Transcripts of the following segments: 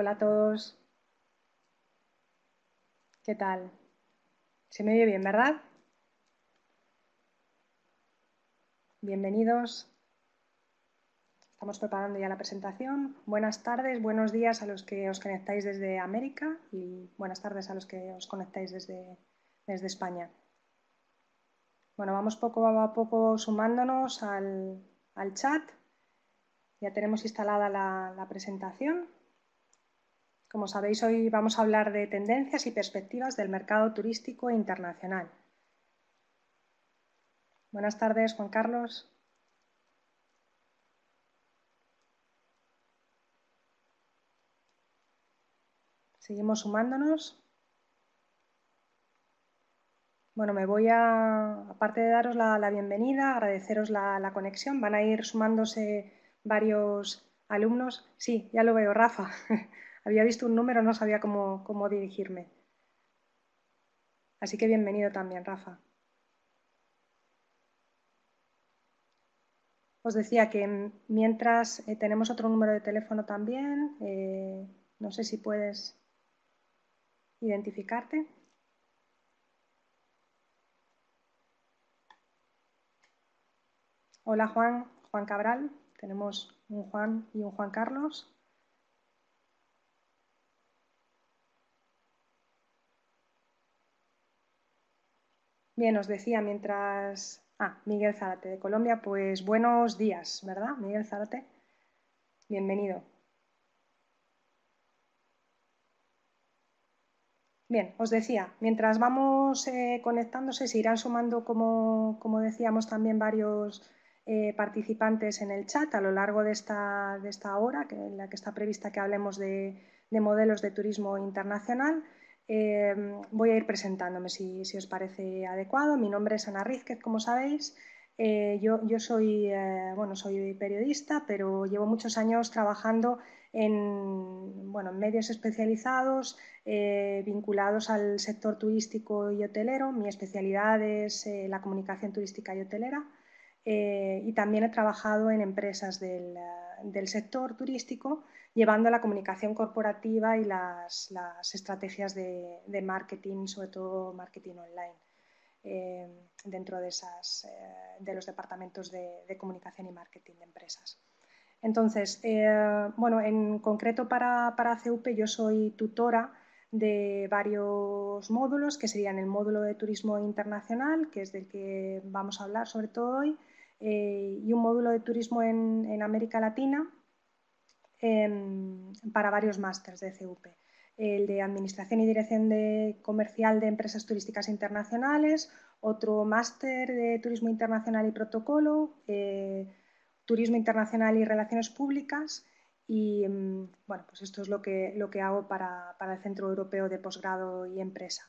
Hola a todos. ¿Qué tal? Se me oye bien, ¿verdad? Bienvenidos. Estamos preparando ya la presentación. Buenas tardes, buenos días a los que os conectáis desde América y buenas tardes a los que os conectáis desde, España. Bueno, vamos poco a poco sumándonos al, chat. Ya tenemos instalada la, la presentación como sabéis, hoy vamos a hablar de tendencias y perspectivas del mercado turístico internacional. Buenas tardes, Juan Carlos. Seguimos sumándonos. Bueno, me voy a, aparte de daros la, bienvenida, agradeceros la, la, conexión. Van a ir sumándose varios alumnos. Sí, ya lo veo, Rafa. había visto un número, no sabía cómo, dirigirme. Así que bienvenido también, Rafa. Os decía que mientras eh, tenemos otro número de teléfono también, eh, no sé si puedes identificarte. Hola Juan, Juan Cabral, tenemos un Juan y un Juan Carlos. Bien, os decía mientras. Ah, Miguel Zárate de Colombia, pues buenos días, ¿verdad? Miguel Zárate, bienvenido. Bien, os decía, mientras vamos eh, conectándose, se irán sumando, como, decíamos, también varios eh, participantes en el chat a lo largo de esta, hora, que, en la que está prevista que hablemos de modelos de turismo internacional. Em, voy a ir presentándome si, os parece adecuado. Mi nombre es Ana Rizquez, como sabéis. Eh, yo, eh, soy, periodista, pero llevo muchos años trabajando en medios especializados eh, vinculados al sector turístico y hotelero. Mi especialidad es la comunicación turística y hotelera. y también he trabajado en empresas del sector turístico llevando la comunicación corporativa y las, estrategias de, marketing, sobre todo marketing online, eh, dentro de, eh, de los departamentos de, comunicación y marketing de empresas. Entonces, eh, bueno, en concreto para, CUP yo soy tutora de varios módulos, que serían el módulo de turismo internacional, que es del que vamos a hablar sobre todo hoy, y un módulo de turismo en América Latina, para varios másters de CUP. El de Administración y Dirección de Comercial de Empresas Turísticas Internacionales, otro máster de Turismo Internacional y Protocolo, eh, Turismo Internacional y Relaciones Públicas. Y mm, bueno, pues esto es lo que, lo que hago para, el Centro Europeo de Posgrado y Empresa.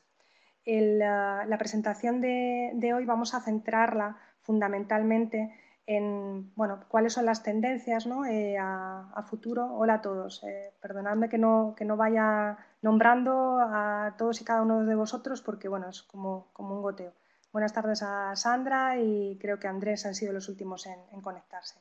la presentación de, de hoy vamos a centrarla fundamentalmente en bueno, cuáles son las tendencias eh, a, futuro. Hola a todos, eh, perdonadme que no, que no vaya nombrando a todos y cada uno de vosotros porque bueno, es como, como un goteo. Buenas tardes a Sandra y creo que Andrés han sido los últimos en, conectarse.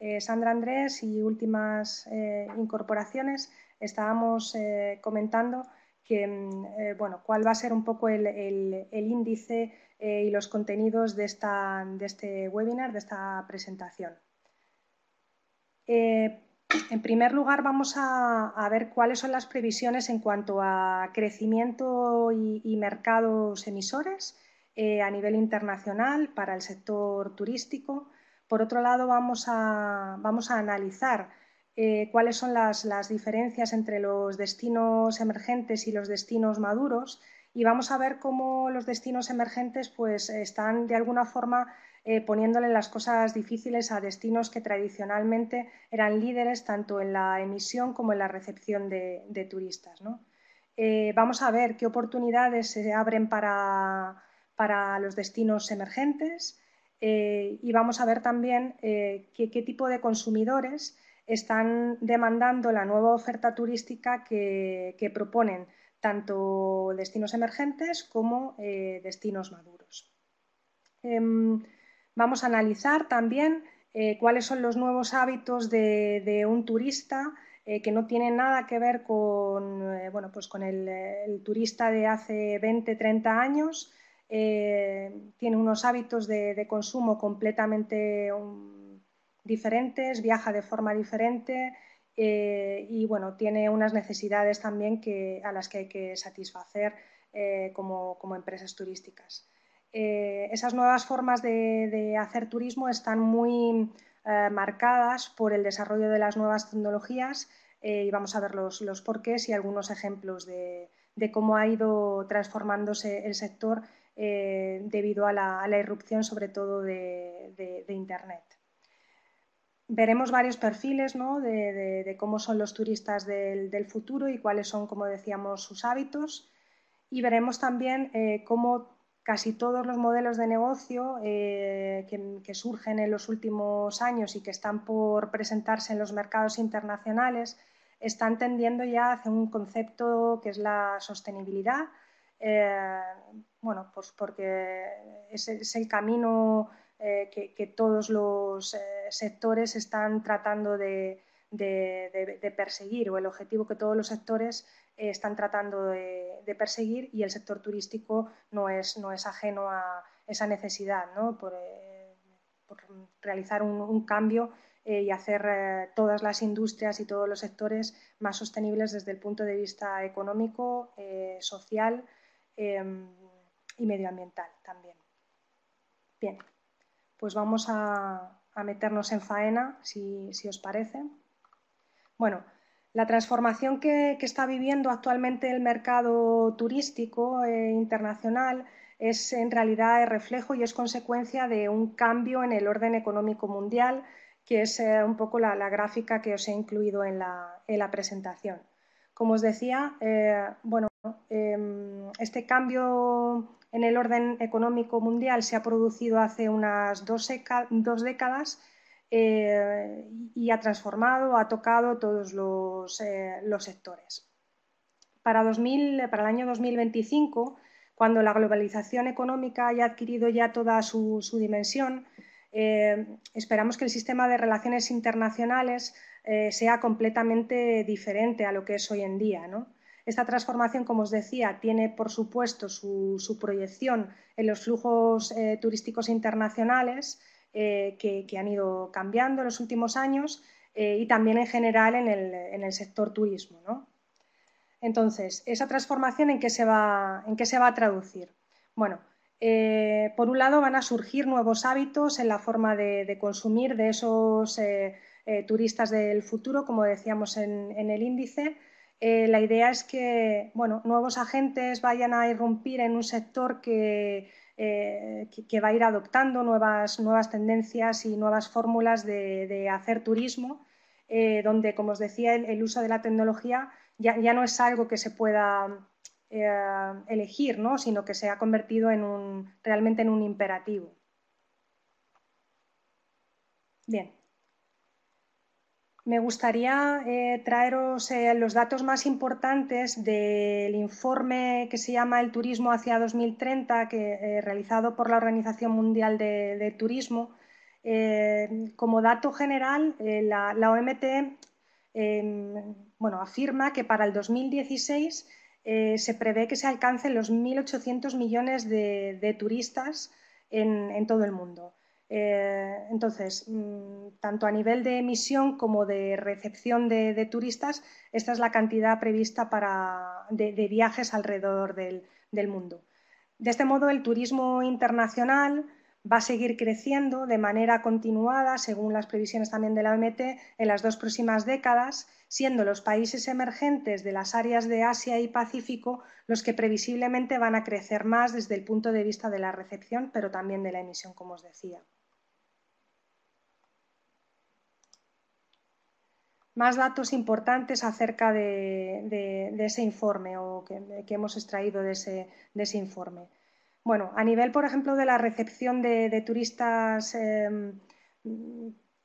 Eh, Sandra Andrés y últimas incorporaciones, estábamos comentando que, mm, bueno, cuál va a ser un poco el, el índice eh, y los contenidos de, este webinar, de esta presentación. Eh, en primer lugar, vamos a, ver cuáles son las previsiones en cuanto a crecimiento y, mercados emisores eh, a nivel internacional para el sector turístico. Por otro lado, vamos a, analizar cuáles son las, diferencias entre los destinos emergentes y los destinos maduros y vamos a ver cómo los destinos emergentes pues, están de alguna forma eh, poniéndole las cosas difíciles a destinos que tradicionalmente eran líderes tanto en la emisión como en la recepción de, turistas. Eh, vamos a ver qué oportunidades se abren para, los destinos emergentes eh, y vamos a ver también qué, tipo de consumidores están demandando la nueva oferta turística que proponen tanto destinos emergentes como eh, destinos maduros. Em, vamos a analizar también eh, cuáles son los nuevos hábitos de, un turista eh, que no tiene nada que ver con, pues con el, turista de hace 20, 30 años. tiene unos hábitos de, consumo completamente diferentes, viaja de forma diferente, eh, y bueno, tiene unas necesidades también que, a las que hay que satisfacer eh, como, empresas turísticas. Eh, esas nuevas formas de, hacer turismo están muy marcadas por el desarrollo de las nuevas tecnologías y vamos a ver los, los porqués y algunos ejemplos de, cómo ha ido transformándose el sector debido a la, irrupción sobre todo de Internet veremos varios perfiles de, cómo son los turistas del, futuro y cuáles son, como decíamos, sus hábitos. Y veremos también eh, cómo casi todos los modelos de negocio eh, que, surgen en los últimos años y que están por presentarse en los mercados internacionales están tendiendo ya hacia un concepto que es la sostenibilidad. Eh, bueno, pues porque es el camino eh, que, todos los eh, sectores están tratando de, perseguir o el objetivo que todos los sectores eh, están tratando de, perseguir y el sector turístico no es, no es ajeno a esa necesidad por, realizar un, un cambio y hacer todas las industrias y todos los sectores más sostenibles desde el punto de vista económico, social em, y medioambiental también. Bien pues vamos a, meternos en faena, si, os parece. Bueno, la transformación que, está viviendo actualmente el mercado turístico eh, internacional es en realidad el reflejo y es consecuencia de un cambio en el orden económico mundial, que es eh, un poco la, gráfica que os he incluido en la, presentación. Como os decía, eh, bueno, em, este cambio en el orden económico mundial se ha producido hace unas dos, décadas eh, y ha transformado, ha tocado todos los, eh, sectores. Para, 2000, para, el año 2025, cuando la globalización económica haya adquirido ya toda su, dimensión, eh, esperamos que el sistema de relaciones internacionales sea completamente diferente a lo que es hoy en día. ¿no? Esta transformación, como os decía, tiene, por supuesto, su, proyección en los flujos eh, turísticos internacionales eh, que, han ido cambiando en los últimos años eh, y también en general en el, sector turismo. Entonces, ¿esa transformación en qué se va, a traducir? Bueno, por un lado van a surgir nuevos hábitos en la forma de, consumir de esos turistas del futuro, como decíamos en el índice, eh, la idea es que nuevos agentes vayan a irrumpir en un sector eh, que, que, va a ir adoptando nuevas, nuevas tendencias y nuevas fórmulas de, hacer turismo, eh, donde, como os decía, el, uso de la tecnología ya, no es algo que se pueda elegir, sino que se ha convertido en realmente en un imperativo. Bien me gustaría eh, traeros eh, los datos más importantes del informe que se llama El Turismo hacia 2030, que, eh, realizado por la Organización Mundial de, Turismo. como dato general, la, OMT em, afirma que para el 2016 se prevé que se alcancen los 1.800 millones de, turistas en todo el mundo. Eh, entonces, mm, tanto a nivel de emisión como de recepción de, turistas, esta es la cantidad prevista para, de, viajes alrededor del, del, mundo. De este modo, el turismo internacional va a seguir creciendo de manera continuada, según las previsiones también de la OMT, en las dos próximas décadas, siendo los países emergentes de las áreas de Asia y Pacífico los que previsiblemente van a crecer más desde el punto de vista de la recepción, pero también de la emisión, como os decía. más datos importantes acerca de, ese informe o que, hemos extraído de ese, informe. Bueno, a nivel, por ejemplo, de la recepción de, turistas, em,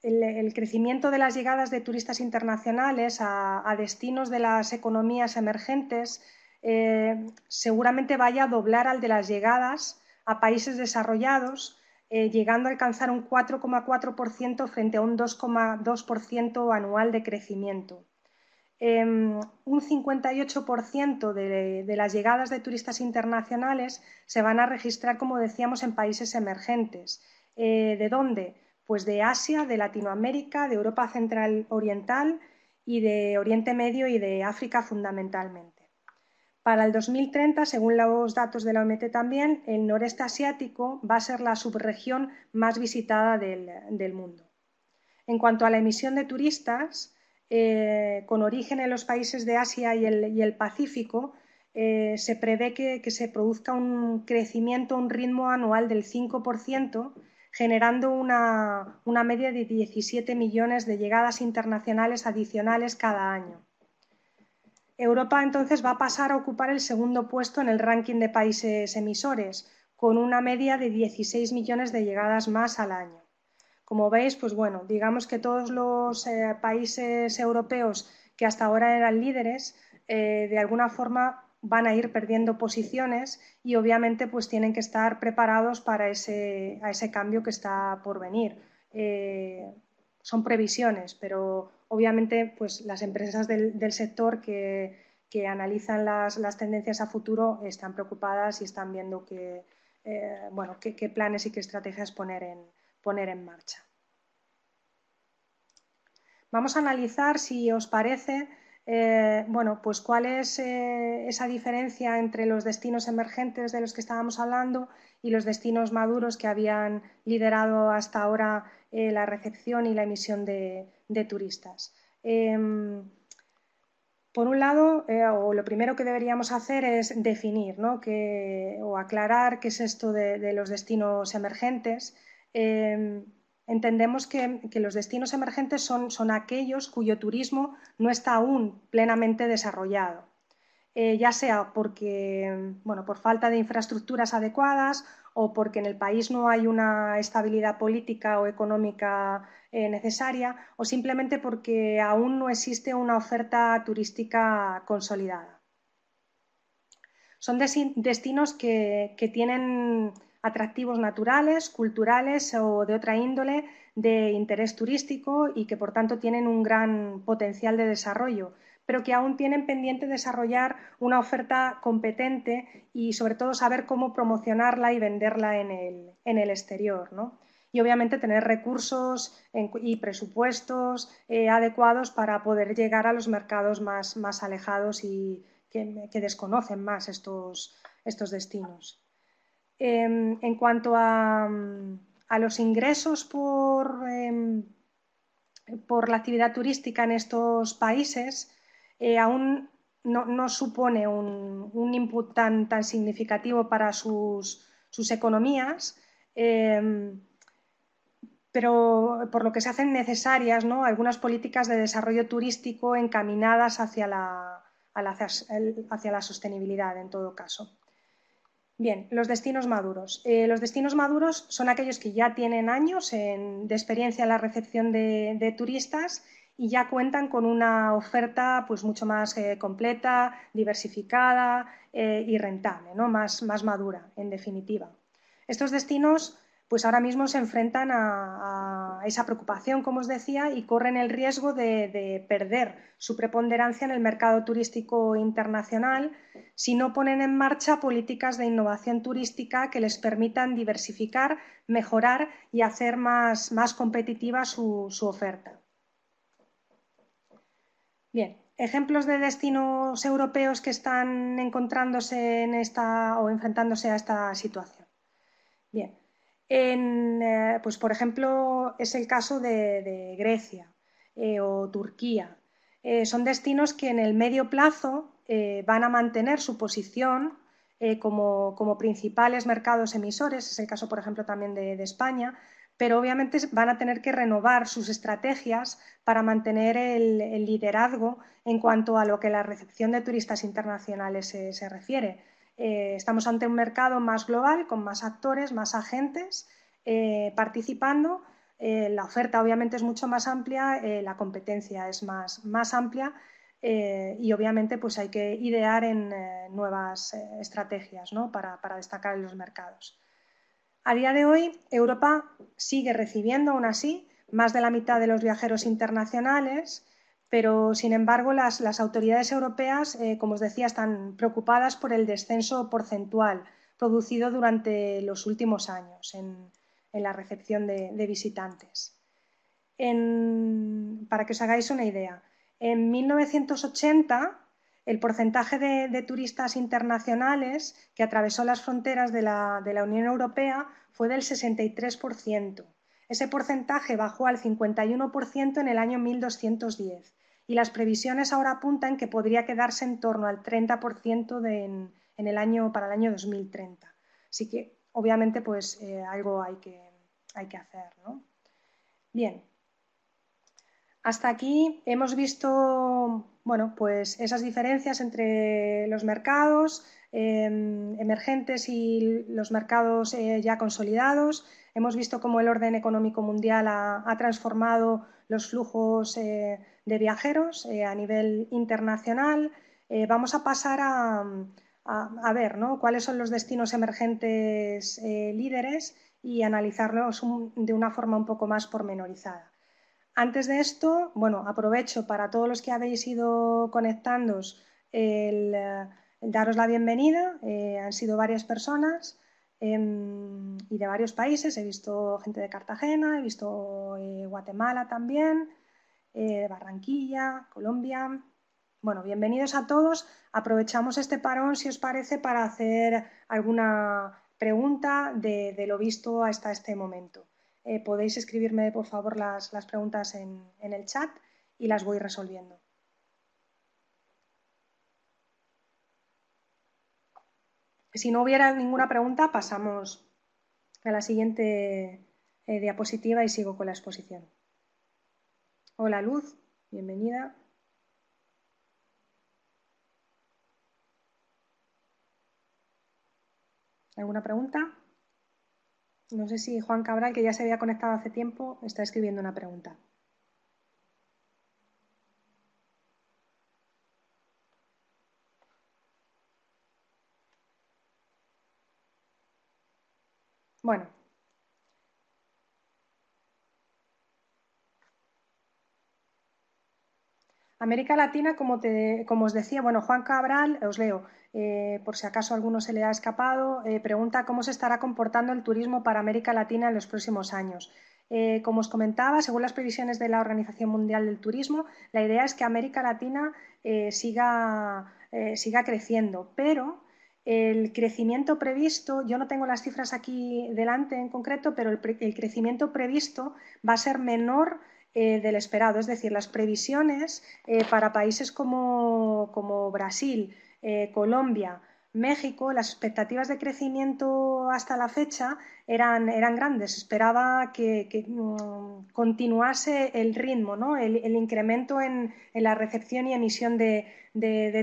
el, crecimiento de las llegadas de turistas internacionales a, destinos de las economías emergentes eh, seguramente vaya a doblar al de las llegadas a países desarrollados eh, llegando a alcanzar un 4,4% frente a un 2,2% anual de crecimiento. Em, un 58% de, las llegadas de turistas internacionales se van a registrar, como decíamos, en países emergentes. Eh, ¿De dónde? Pues de Asia, de Latinoamérica, de Europa Central Oriental y de Oriente Medio y de África fundamentalmente. Para el 2030, según los datos de la OMT también, el noreste asiático va a ser la subregión más visitada del, mundo. En cuanto a la emisión de turistas, eh, con origen en los países de Asia y el, Pacífico, eh, se prevé que, se produzca un crecimiento a un ritmo anual del 5%, generando una, una media de 17 millones de llegadas internacionales adicionales cada año. Europa entonces va a pasar a ocupar el segundo puesto en el ranking de países emisores, con una media de 16 millones de llegadas más al año. Como veis, pues bueno, digamos que todos los eh, países europeos que hasta ahora eran líderes, eh, de alguna forma van a ir perdiendo posiciones y obviamente pues tienen que estar preparados para ese, cambio que está por venir. Eh, son previsiones, pero obviamente pues, las empresas del, sector que, analizan las, tendencias a futuro están preocupadas y están viendo eh, qué, planes y qué estrategias poner en, marcha. Vamos a analizar, si os parece, eh, bueno, pues cuál es eh, esa diferencia entre los destinos emergentes de los que estábamos hablando y los destinos maduros que habían liderado hasta ahora la recepción y la emisión de, de turistas. Em, por un lado, eh, lo primero que deberíamos hacer es definir o aclarar qué es esto de, los destinos emergentes. Em, entendemos que, los destinos emergentes son, son, aquellos cuyo turismo no está aún plenamente desarrollado, eh, ya sea porque, bueno, por falta de infraestructuras adecuadas o porque en el país no hay una estabilidad política o económica eh, necesaria, o simplemente porque aún no existe una oferta turística consolidada. Son destinos que tienen atractivos naturales, culturales o de otra índole de interés turístico y que por tanto tienen un gran potencial de desarrollo pero que aún tienen pendiente desarrollar una oferta competente y sobre todo saber cómo promocionarla y venderla en el, exterior. Y obviamente tener recursos y presupuestos eh, adecuados para poder llegar a los mercados más, alejados y que, desconocen más estos, destinos. Em, en cuanto a, los ingresos em, por la actividad turística en estos países, eh, aún no, supone un, input tan, significativo para sus, economías, em, pero por lo que se hacen necesarias algunas políticas de desarrollo turístico encaminadas hacia la, hacia la sostenibilidad en todo caso. Bien, los destinos maduros. Eh, los destinos maduros son aquellos que ya tienen años de experiencia en la recepción de, de, turistas y ya cuentan con una oferta pues mucho más eh, completa, diversificada eh, y rentable, ¿no? más, madura, en definitiva. Estos destinos pues ahora mismo se enfrentan a, esa preocupación, como os decía, y corren el riesgo de, perder su preponderancia en el mercado turístico internacional si no ponen en marcha políticas de innovación turística que les permitan diversificar, mejorar y hacer más, competitiva su oferta. Bien, ejemplos de destinos europeos que están encontrándose en esta o enfrentándose a esta situación. Bien, eh, pues por ejemplo es el caso de, Grecia eh, o Turquía. Eh, son destinos que en el medio plazo van a mantener su posición eh, como, principales mercados emisores, es el caso, por ejemplo, también de, España, pero obviamente van a tener que renovar sus estrategias para mantener el, liderazgo en cuanto a lo que la recepción de turistas internacionales se, refiere. Eh, estamos ante un mercado más global, con más actores, más agentes eh, participando. la oferta obviamente es mucho más amplia, la competencia es más, más amplia eh, y obviamente pues hay que idear en eh, nuevas eh, estrategias para, destacar en los mercados. A día de hoy, Europa sigue recibiendo aún así más de la mitad de los viajeros internacionales, pero sin embargo las, autoridades europeas, como os decía, están preocupadas por el descenso porcentual producido durante los últimos años en, la recepción de, visitantes. para que os hagáis una idea, en 1980 el porcentaje de, turistas internacionales que atravesó las fronteras de la, Unión Europea fue del 63%. Ese porcentaje bajó al 51% en el año 1210 y las previsiones ahora apuntan que podría quedarse en torno al 30% en, el año, para el año 2030. Así que obviamente pues eh, algo hay que, hacer. ¿no? Bien, hasta aquí hemos visto bueno, pues esas diferencias entre los mercados em, emergentes y los mercados eh, ya consolidados. Hemos visto cómo el orden económico mundial ha, transformado los flujos eh, de viajeros eh, a nivel internacional. vamos a pasar a, ver cuáles son los destinos emergentes líderes y analizarlos de una forma un poco más pormenorizada. Antes de esto, bueno, aprovecho para todos los que habéis ido conectándos el, daros la bienvenida. Eh, han sido varias personas em, y de varios países. He visto gente de Cartagena, he visto eh, Guatemala también, eh, Barranquilla, Colombia. Bueno, bienvenidos a todos. Aprovechamos este parón, si os parece, para hacer alguna pregunta de lo visto hasta este momento. Eh, podéis escribirme por favor las, preguntas en, en el chat y las voy resolviendo. Si no hubiera ninguna pregunta, pasamos a la siguiente eh, diapositiva y sigo con la exposición. Hola Luz, bienvenida. ¿Alguna pregunta? No sé si Juan Cabral, que ya se había conectado hace tiempo, está escribiendo una pregunta. Bueno, América Latina, como, os decía, bueno, Juan Cabral, eh, os leo, eh, por si acaso a alguno se le ha escapado, eh, pregunta cómo se estará comportando el turismo para América Latina en los próximos años. como os comentaba, según las previsiones de la Organización Mundial del Turismo, la idea es que América Latina siga, siga creciendo, pero el crecimiento previsto, yo no tengo las cifras aquí delante en concreto, pero el crecimiento previsto va a ser menor eh, del esperado. Es decir, las previsiones eh, para países como, como Brasil, eh, Colombia, México, las expectativas de crecimiento hasta la fecha eran, eran grandes. Esperaba que, mm, continuase el ritmo, ¿no? el, incremento en, la recepción y emisión de,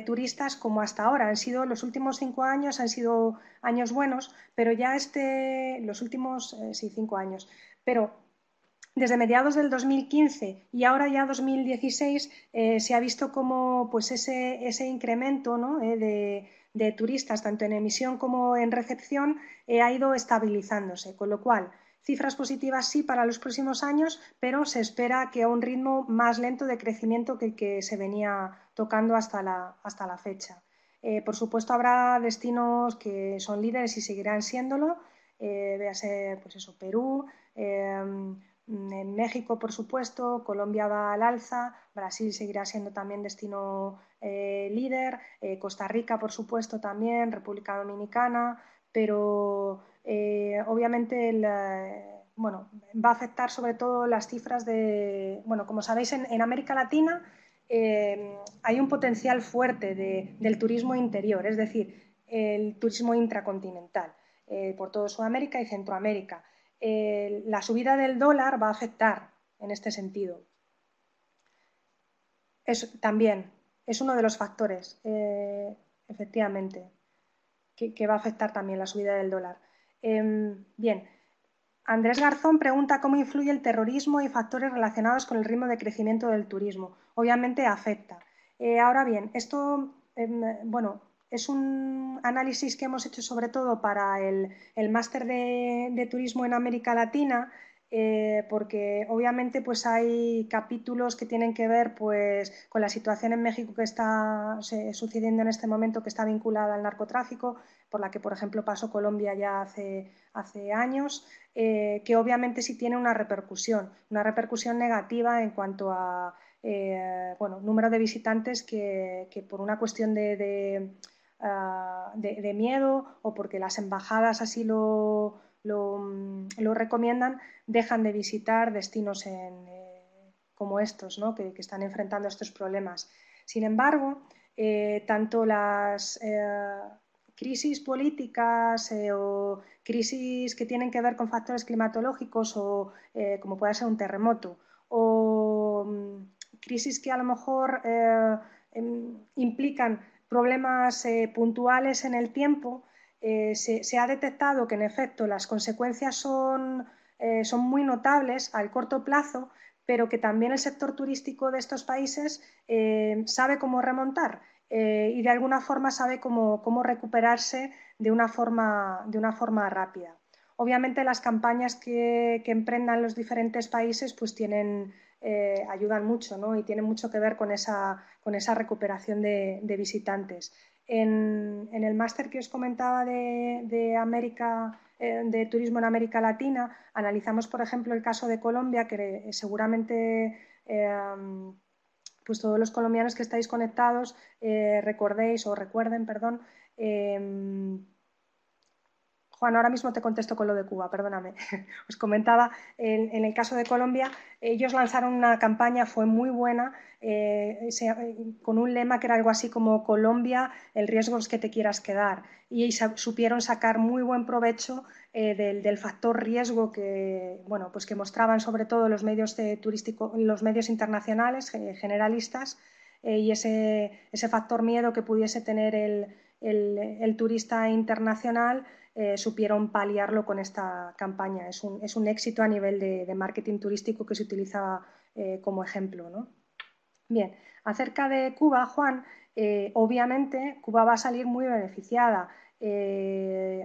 turistas como hasta ahora. Han sido los últimos cinco años, han sido años buenos, pero ya este, los últimos cinco años. Pero desde mediados del 2015 y ahora ya 2016 eh, se ha visto como pues ese, ese incremento eh, de, turistas, tanto en emisión como en recepción, eh, ha ido estabilizándose, con lo cual cifras positivas sí para los próximos años, pero se espera que a un ritmo más lento de crecimiento que el que se venía tocando hasta la, hasta la fecha. por supuesto, habrá destinos que son líderes y seguirán siéndolo, véase pues eso, Perú, Mm, en México, por supuesto, Colombia va al alza, Brasil seguirá siendo también destino eh, líder, eh, Costa Rica, por supuesto, también, República Dominicana, pero eh, obviamente el, bueno, va a afectar sobre todo las cifras de, bueno, como sabéis, en, América Latina hay un potencial fuerte del turismo interior, es decir, el turismo intracontinental, por todo Sudamérica y Centroamérica la subida del dólar va a afectar en este sentido. también es uno de los factores, eh, efectivamente, que, va a afectar también la subida del dólar. Em, bien, Andrés Garzón pregunta cómo influye el terrorismo y factores relacionados con el ritmo de crecimiento del turismo. Obviamente afecta. Eh, ahora bien, esto, em, bueno, es un análisis que hemos hecho sobre todo para el, máster de, turismo en América Latina, eh, porque obviamente pues hay capítulos que tienen que ver pues, con la situación en México que está sucediendo en este momento, que está vinculada al narcotráfico, por la que por ejemplo pasó Colombia ya hace, hace años, eh, que obviamente sí tiene una repercusión, una repercusión negativa en cuanto a eh, bueno, número de visitantes que, por una cuestión de Ah, de, miedo o porque las embajadas así lo, lo, mm, recomiendan, dejan de visitar destinos eh, como estos, que, están enfrentando estos problemas. Sin embargo, eh, tanto las eh, crisis políticas o crisis que tienen que ver con factores climatológicos o como puede ser un terremoto o mm, crisis que a lo mejor em, implican problemas eh, puntuales en el tiempo, eh, se, ha detectado que en efecto las consecuencias son, eh, son muy notables al corto plazo, pero que también el sector turístico de estos países sabe cómo remontar y de alguna forma sabe cómo, recuperarse de una forma, de una forma rápida obviamente las campañas que, emprendan los diferentes países pues tienen, eh, ayudan mucho y tienen mucho que ver con esa, con esa recuperación de, visitantes. En, el máster que os comentaba de, América eh, de turismo en América Latina, analizamos, por ejemplo, el caso de Colombia, que eh, seguramente pues todos los colombianos que estáis conectados recordéis o recuerden, perdón, Juan, ahora mismo te contesto con lo de Cuba, perdóname. Os comentaba, en, el caso de Colombia, ellos lanzaron una campaña, fue muy buena, eh, con un lema que era algo así como Colombia, el riesgo es que te quieras quedar. Y, supieron sacar muy buen provecho eh, del, factor riesgo que, bueno, pues que mostraban sobre todo los medios, los medios internacionales, eh, generalistas, y ese, ese, factor miedo que pudiese tener el, el, el turista internacional eh, supieron paliarlo con esta campaña. Es un, éxito a nivel de, marketing turístico que se utilizaba eh, como ejemplo. ¿no? Bien, acerca de Cuba, Juan, eh, obviamente Cuba va a salir muy beneficiada.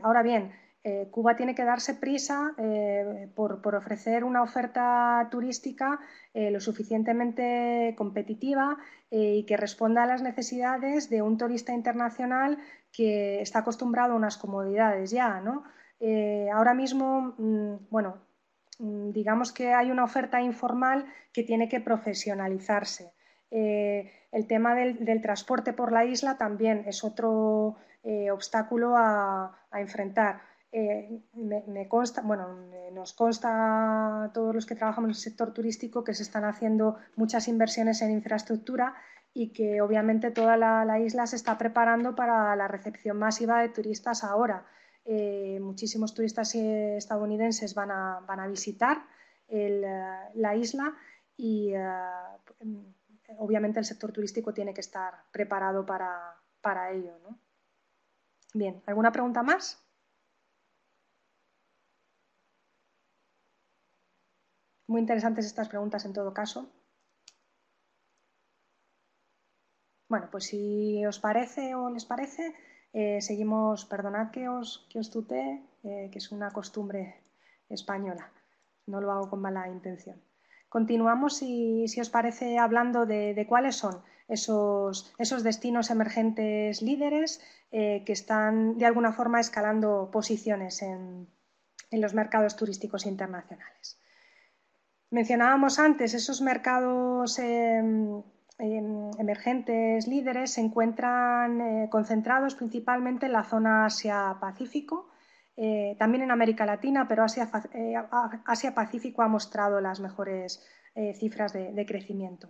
ahora bien, eh, Cuba tiene que darse prisa eh, por, ofrecer una oferta turística eh, lo suficientemente competitiva y que responda a las necesidades de un turista internacional que está acostumbrado a unas comodidades ya, ahora mismo, mm, bueno, mm, digamos que hay una oferta informal que tiene que profesionalizarse. el tema del, transporte por la isla también es otro, obstáculo a, enfrentar. Eh, bueno, nos consta a todos los que trabajamos en el sector turístico que se están haciendo muchas inversiones en infraestructura y que obviamente toda la, isla se está preparando para la recepción masiva de turistas ahora. Eh, muchísimos turistas eh, estadounidenses van a, visitar la isla y obviamente el sector turístico tiene que estar preparado para, ello. Bien, ¿alguna pregunta más? Muy interesantes estas preguntas en todo caso. Bueno, pues si os parece o les parece, eh, seguimos, perdonad que os, que os tutee, eh, que es una costumbre española, no lo hago con mala intención. Continuamos, y, si, os parece, hablando de, cuáles son esos, esos, destinos emergentes líderes eh, que están de alguna forma escalando posiciones en, en los mercados turísticos internacionales. Mencionábamos antes, esos mercados eh, em, emergentes líderes se encuentran eh, concentrados principalmente en la zona Asia-Pacífico, eh, también en América Latina, pero Asia-Pacífico ha mostrado las mejores cifras de crecimiento.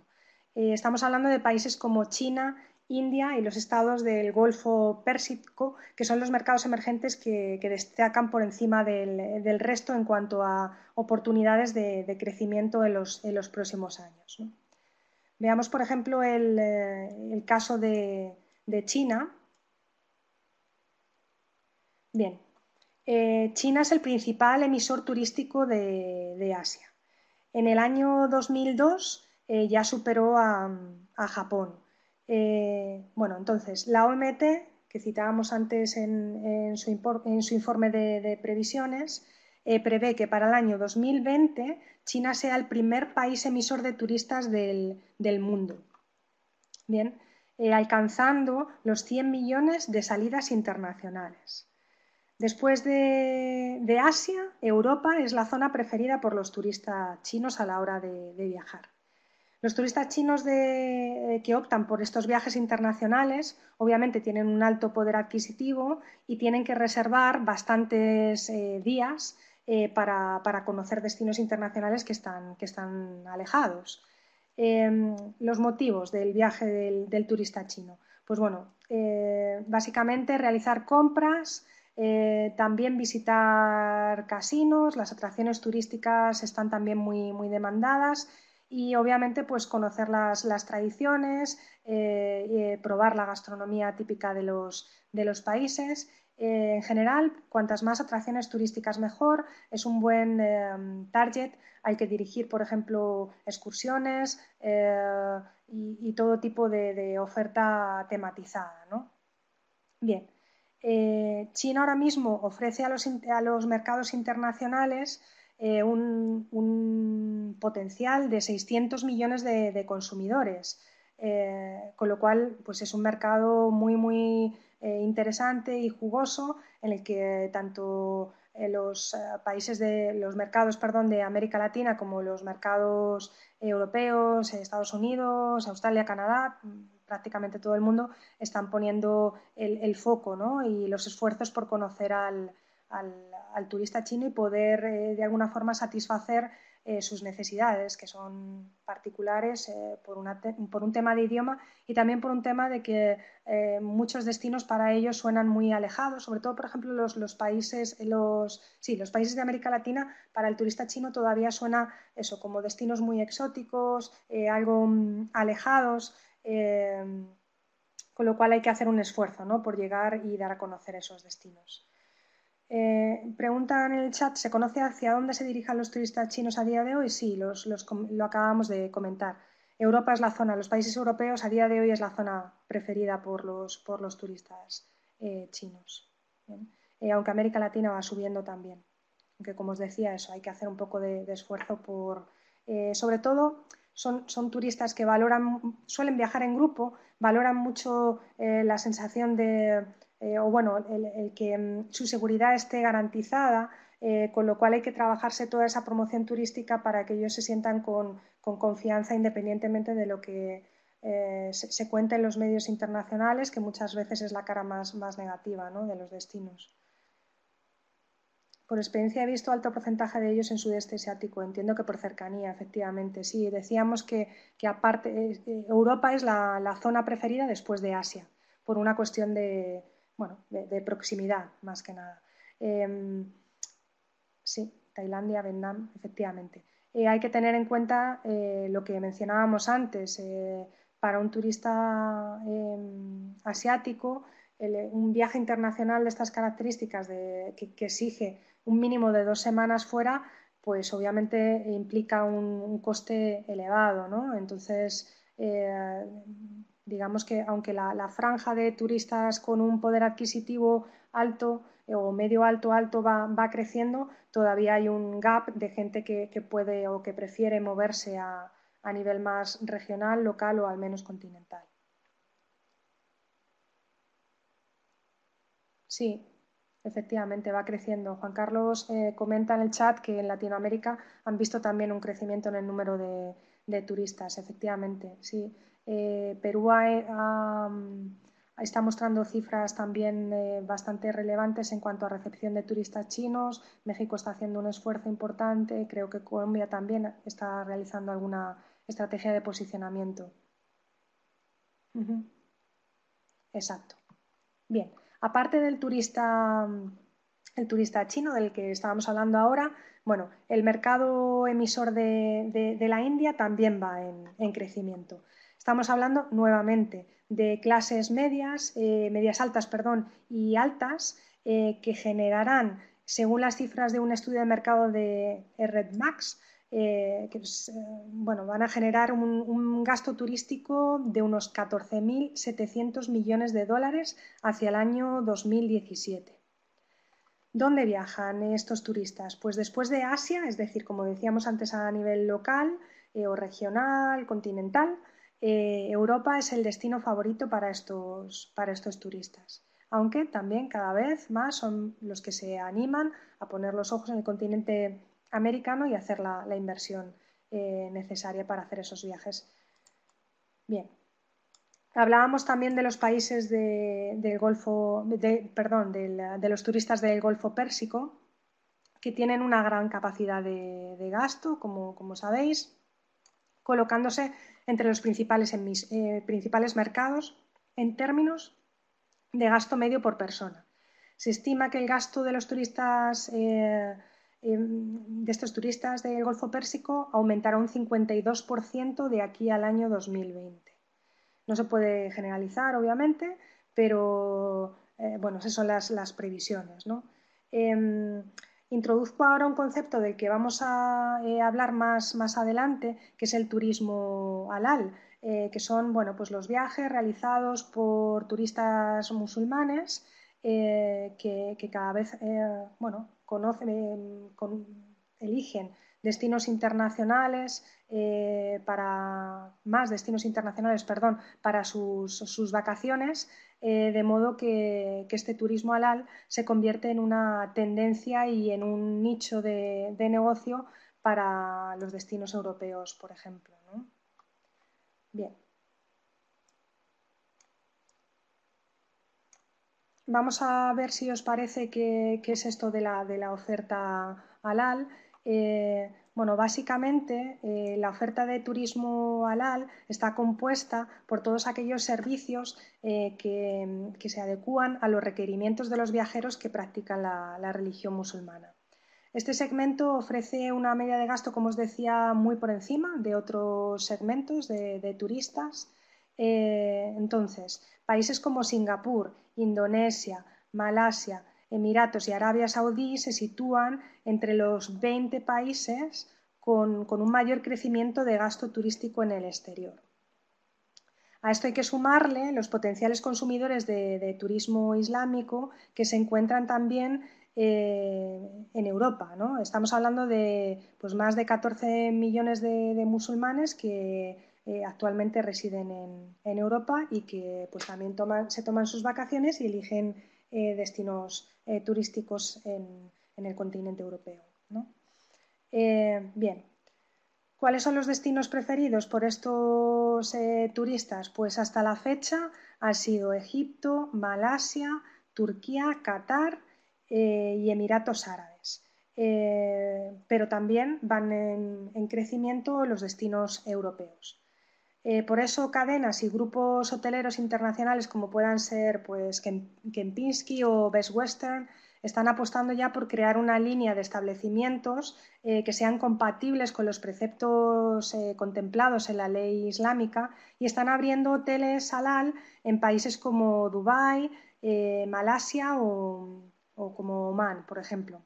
estamos hablando de países como China, India y los estados del Golfo Pérsico, que son los mercados emergentes que, destacan por encima del, resto en cuanto a oportunidades de, crecimiento en los, próximos años. Veamos, por ejemplo, el, eh, caso de, China. Bien, eh, China es el principal emisor turístico de, Asia. En el año 2002 eh, ya superó a Japón eh, bueno, entonces, la OMT, que citábamos antes en, su, informe de, previsiones, eh, prevé que para el año 2020 China sea el primer país emisor de turistas del, mundo. Eh, alcanzando los 100 millones de salidas internacionales. Después de, Asia, Europa es la zona preferida por los turistas chinos a la hora de viajar. Los turistas chinos eh, que optan por estos viajes internacionales obviamente tienen un alto poder adquisitivo y tienen que reservar bastantes eh, días eh, para, conocer destinos internacionales que están, que están alejados. Em, los motivos del viaje del, turista chino. Pues bueno, básicamente realizar compras, también visitar casinos, las atracciones turísticas están también muy, muy demandadas y obviamente pues conocer las, tradiciones, eh, probar la gastronomía típica de los, países. Eh, en general, cuantas más atracciones turísticas mejor, es un buen eh, target. Hay que dirigir, por ejemplo, excursiones y, todo tipo de, oferta tematizada. Bien, China ahora mismo ofrece a los, a los mercados internacionales eh, un, potencial de 600 millones de, consumidores, eh, con lo cual pues es un mercado muy, muy eh, interesante y jugoso en el que tanto los países de los mercados perdón, de América Latina como los mercados europeos, Estados Unidos, Australia, Canadá, prácticamente todo el mundo están poniendo el, foco y los esfuerzos por conocer al, al, turista chino y poder eh, de alguna forma satisfacer eh, sus necesidades, que son particulares eh, por, un tema de idioma y también por un tema de que muchos destinos para ellos suenan muy alejados, sobre todo, por ejemplo, los, países, los, países de América Latina, para el turista chino todavía suena eso, como destinos muy exóticos, algo mm, alejados. con lo cual hay que hacer un esfuerzo ¿no? por llegar y dar a conocer esos destinos. Eh, pregunta en el chat, ¿se conoce hacia dónde se dirijan los turistas chinos a día de hoy? Sí, lo acabamos de comentar. Europa es la zona, los países europeos a día de hoy es la zona preferida por los, por los turistas eh, chinos. Eh, aunque América Latina va subiendo también. Aunque, como os decía, eso hay que hacer un poco de, esfuerzo por. sobre todo, son, son, turistas que valoran, suelen viajar en grupo, valoran mucho la sensación de, eh, o bueno, el, que mm, su seguridad esté garantizada, eh, con lo cual hay que trabajarse toda esa promoción turística para que ellos se sientan con, confianza independientemente de lo que eh, se, cuenta en los medios internacionales, que muchas veces es la cara más, más negativa ¿no? de los destinos. Por experiencia he visto alto porcentaje de ellos en sudeste asiático, entiendo que por cercanía, efectivamente. Sí, decíamos que, aparte, Europa es la zona preferida después de Asia, por una cuestión de, bueno, de, proximidad más que nada. Em, sí, Tailandia, Vietnam, efectivamente. Eh, hay que tener en cuenta eh, lo que mencionábamos antes. Eh, para un turista em, asiático, un viaje internacional de estas características que, exige un mínimo de dos semanas fuera, pues obviamente implica un, coste elevado, ¿no? Entonces, digamos que aunque la, franja de turistas con un poder adquisitivo alto eh, o medio alto alto va, creciendo, todavía hay un gap de gente que, puede o que prefiere moverse a, nivel más regional, local o al menos continental. Sí, efectivamente va creciendo. Juan Carlos eh, comenta en el chat que en Latinoamérica han visto también un crecimiento en el número de, de turistas, efectivamente, sí. Eh, Perú está mostrando cifras también eh, bastante relevantes en cuanto a recepción de turistas chinos. México está haciendo un esfuerzo importante. Creo que Colombia también está realizando alguna estrategia de posicionamiento. Exacto. Bien, aparte del turista el turista chino del que estábamos hablando ahora, bueno, el mercado emisor de, la India también va en, crecimiento. Estamos hablando nuevamente de clases medias, eh, medias altas, perdón, y altas, eh, que generarán, según las cifras de un estudio de mercado de Red Max, eh, que pues, bueno, van a generar un, un gasto turístico de unos 14.700 millones de dólares hacia el año 2017. ¿Dónde viajan estos turistas? Pues después de Asia, es decir, como decíamos antes a nivel local eh, o regional, continental, eh, Europa es el destino favorito para estos, para estos turistas. Aunque también cada vez más son los que se animan a poner los ojos en el continente americano y hacer la, inversión eh, necesaria para hacer esos viajes. Bien, Hablábamos también de los países del Golfo, perdón, de los turistas del Golfo Pérsico, que tienen una gran capacidad de, gasto, como, sabéis, colocándose entre los principales, en mis, eh, principales mercados en términos de gasto medio por persona. Se estima que el gasto de los turistas eh, em, de estos turistas del Golfo Pérsico aumentará un 52% de aquí al año 2020. No se puede generalizar, obviamente, pero eh, bueno, esas son las, previsiones. ¿no? Em, introduzco ahora un concepto del que vamos a eh, hablar más, adelante, que es el turismo halal, eh, que son pues los viajes realizados por turistas musulmanes que, cada vez conocen, em, eligen destinos internacionales eh, para más destinos internacionales, perdón, para sus, vacaciones, eh, de modo que, este turismo halal se convierte en una tendencia y en un nicho de, negocio para los destinos europeos, por ejemplo. Bien. Vamos a ver si os parece qué es esto de la, de la oferta halal. Eh, bueno, básicamente eh, la oferta de turismo halal está compuesta por todos aquellos servicios eh, que, se adecúan a los requerimientos de los viajeros que practican la, religión musulmana. Este segmento ofrece una media de gasto, como os decía, muy por encima de otros segmentos de turistas. entonces, países como Singapur, Indonesia, Malasia, Emiratos y Arabia Saudí se sitúan entre los 20 países con, un mayor crecimiento de gasto turístico en el exterior. A esto hay que sumarle los potenciales consumidores de, turismo islámico que se encuentran también eh, en Europa. Estamos hablando de pues, más de 14 millones de, musulmanes que eh, actualmente residen en, Europa y que pues, también se toman sus vacaciones y eligen eh, destinos eh, turísticos en, el continente europeo. Eh, bien, ¿cuáles son los destinos preferidos por estos turistas? Pues hasta la fecha han sido Egipto, Malasia, Turquía, Qatar y Emiratos Árabes. pero también van en crecimiento los destinos europeos. Eh, por eso cadenas y grupos hoteleros internacionales como puedan ser pues, Kempinski o Best Western están apostando ya por crear una línea de establecimientos eh, que sean compatibles con los preceptos eh, contemplados en la ley islámica y están abriendo hoteles halal en países como Dubái, Malasia o, o como Oman, por ejemplo.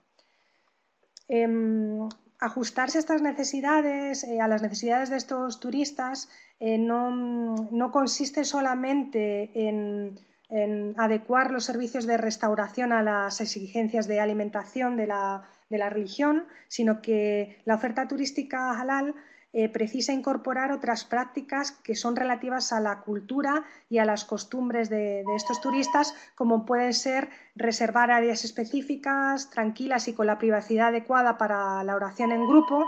Em, ajustarse a estas necesidades, eh, a las necesidades de estos turistas, eh, no, consiste solamente en, adecuar los servicios de restauración a las exigencias de alimentación de la, de la religión, sino que la oferta turística halal eh, precisa incorporar otras prácticas que son relativas a la cultura y a las costumbres de, estos turistas, como pueden ser reservar áreas específicas, tranquilas y con la privacidad adecuada para la oración en grupo,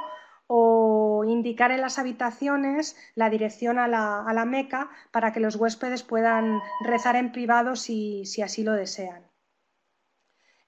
o indicar en las habitaciones la dirección a la, Meca para que los huéspedes puedan rezar en privado si así lo desean.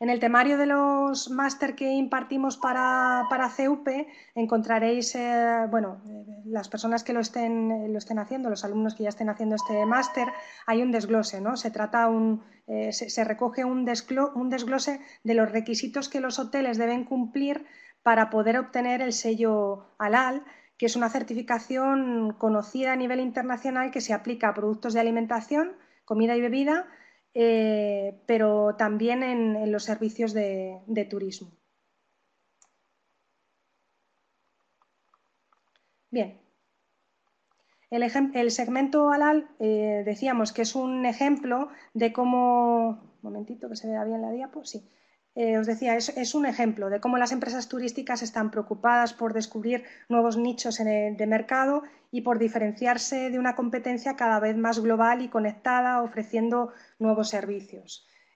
En el temario de los máster que impartimos para, para CUP encontraréis, eh, bueno, eh, las personas que lo estén, lo estén haciendo, los alumnos que ya estén haciendo este máster, hay un desglose, ¿no? Se trata un, eh, se, recoge un, un desglose de los requisitos que los hoteles deben cumplir para poder obtener el sello ALAL, que es una certificación conocida a nivel internacional que se aplica a productos de alimentación, comida y bebida eh, pero también en, los servicios de, turismo. Bien, el, segmento halal, eh, decíamos que es un ejemplo de cómo, un momentito que se vea bien la diapositiva. Eh, os decía, es, un ejemplo de cómo las empresas turísticas están preocupadas por descubrir nuevos nichos de mercado y por diferenciarse de una competencia cada vez más global y conectada, ofreciendo nuevos servicios.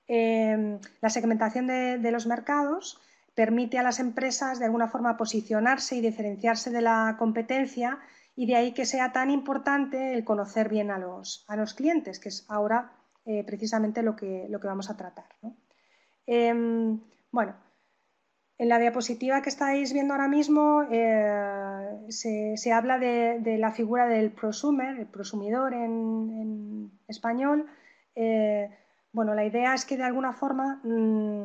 Em, la segmentación de, los mercados permite a las empresas de alguna forma posicionarse y diferenciarse de la competencia y de ahí que sea tan importante el conocer bien a los, clientes, que es ahora eh, precisamente lo que, lo que vamos a tratar. ¿no? Em, bueno, en la diapositiva que estáis viendo ahora mismo eh, se, habla de, la figura del prosumer, el prosumidor en, español. Eh, bueno, la idea es que de alguna forma mm,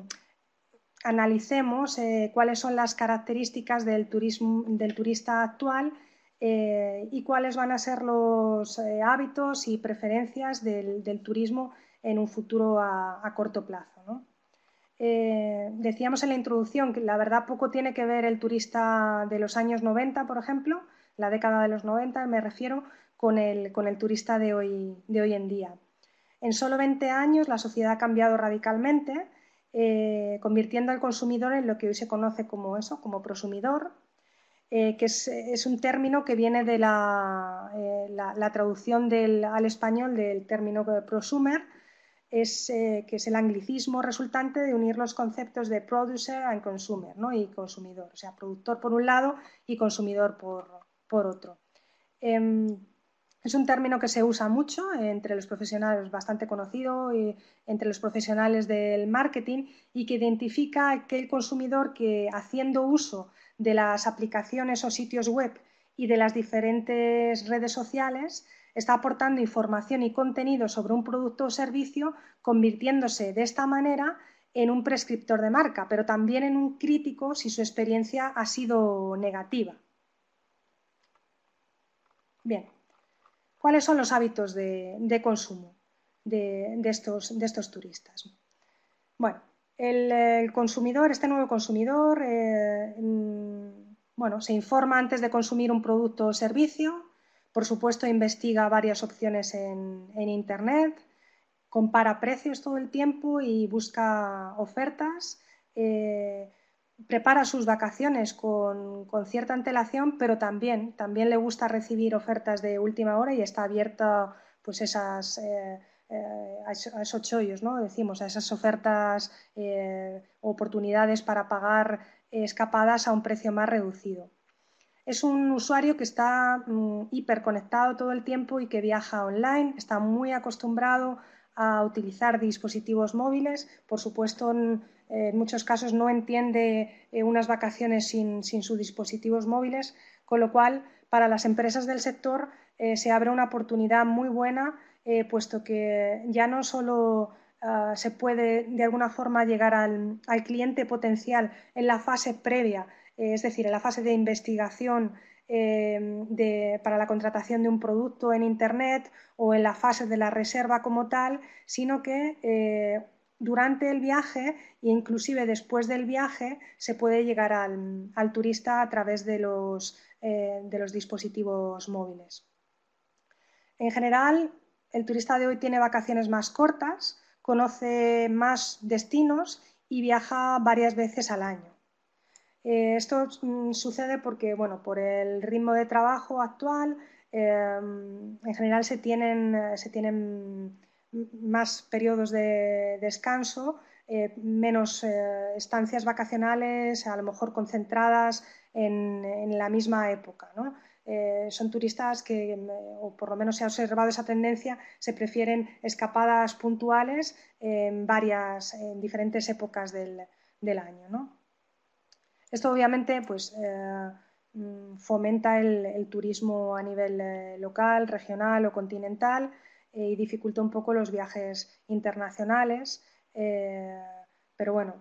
analicemos eh, cuáles son las características del, turista actual y cuáles van a ser los hábitos y preferencias del, turismo en un futuro a, a corto plazo. ¿no? Eh, decíamos en la introducción que la verdad poco tiene que ver el turista de los años 90, por ejemplo, la década de los 90 me refiero, con el, con el turista de hoy, de hoy en día. En solo 20 años la sociedad ha cambiado radicalmente, eh, convirtiendo al consumidor en lo que hoy se conoce como eso, como prosumidor, eh, que es, un término que viene de la, la, traducción al español del término prosumer, es, eh, que es el anglicismo resultante de unir los conceptos de producer and consumer y consumidor, o sea, productor por un lado y consumidor por, otro. Em, es un término que se usa mucho entre los profesionales, bastante conocido y entre los profesionales del marketing y que identifica aquel consumidor que haciendo uso de las aplicaciones o sitios web y de las diferentes redes sociales está aportando información y contenido sobre un producto o servicio, convirtiéndose de esta manera en un prescriptor de marca, pero también en un crítico si su experiencia ha sido negativa. Bien, ¿cuáles son los hábitos de, consumo de, de, estos, turistas? Bueno, el, consumidor, este nuevo consumidor, eh, mm, bueno, se informa antes de consumir un producto o servicio, por supuesto, investiga varias opciones en, Internet, compara precios todo el tiempo y busca ofertas. Eh, prepara sus vacaciones con, cierta antelación, pero también, también le gusta recibir ofertas de última hora y está abierta pues esas, eh, eh, a esos chollos, ¿no? decimos, a esas ofertas, oportunidades para pagar escapadas a un precio más reducido. Es un usuario que está mm, hiperconectado todo el tiempo y que viaja online, está muy acostumbrado a utilizar dispositivos móviles, por supuesto en, muchos casos no entiende eh, unas vacaciones sin, sus dispositivos móviles, con lo cual para las empresas del sector eh, se abre una oportunidad muy buena, eh, puesto que ya no solo ah, se puede de alguna forma llegar al, al, cliente potencial en la fase previa eh, es decir, en la fase de investigación eh, para la contratación de un producto en Internet o en la fase de la reserva como tal, sino que eh, durante el viaje e inclusive después del viaje se puede llegar al, turista a través de los dispositivos móviles. En general, el turista de hoy tiene vacaciones más cortas, conoce más destinos y viaja varias veces al año. Eh, esto mm, sucede porque, bueno, por el ritmo de trabajo actual, em, en general se tienen, eh, más periodos de descanso, eh, menos estancias vacacionales, a lo mejor concentradas en, la misma época, son turistas que, mm, o por lo menos se ha observado esa tendencia, se prefieren escapadas puntuales en varias, en diferentes épocas del, del año. ¿no? Esto obviamente pues, eh, mm, fomenta el, turismo a nivel eh, local, regional o continental eh, y dificulta un poco los viajes internacionales. pero bueno,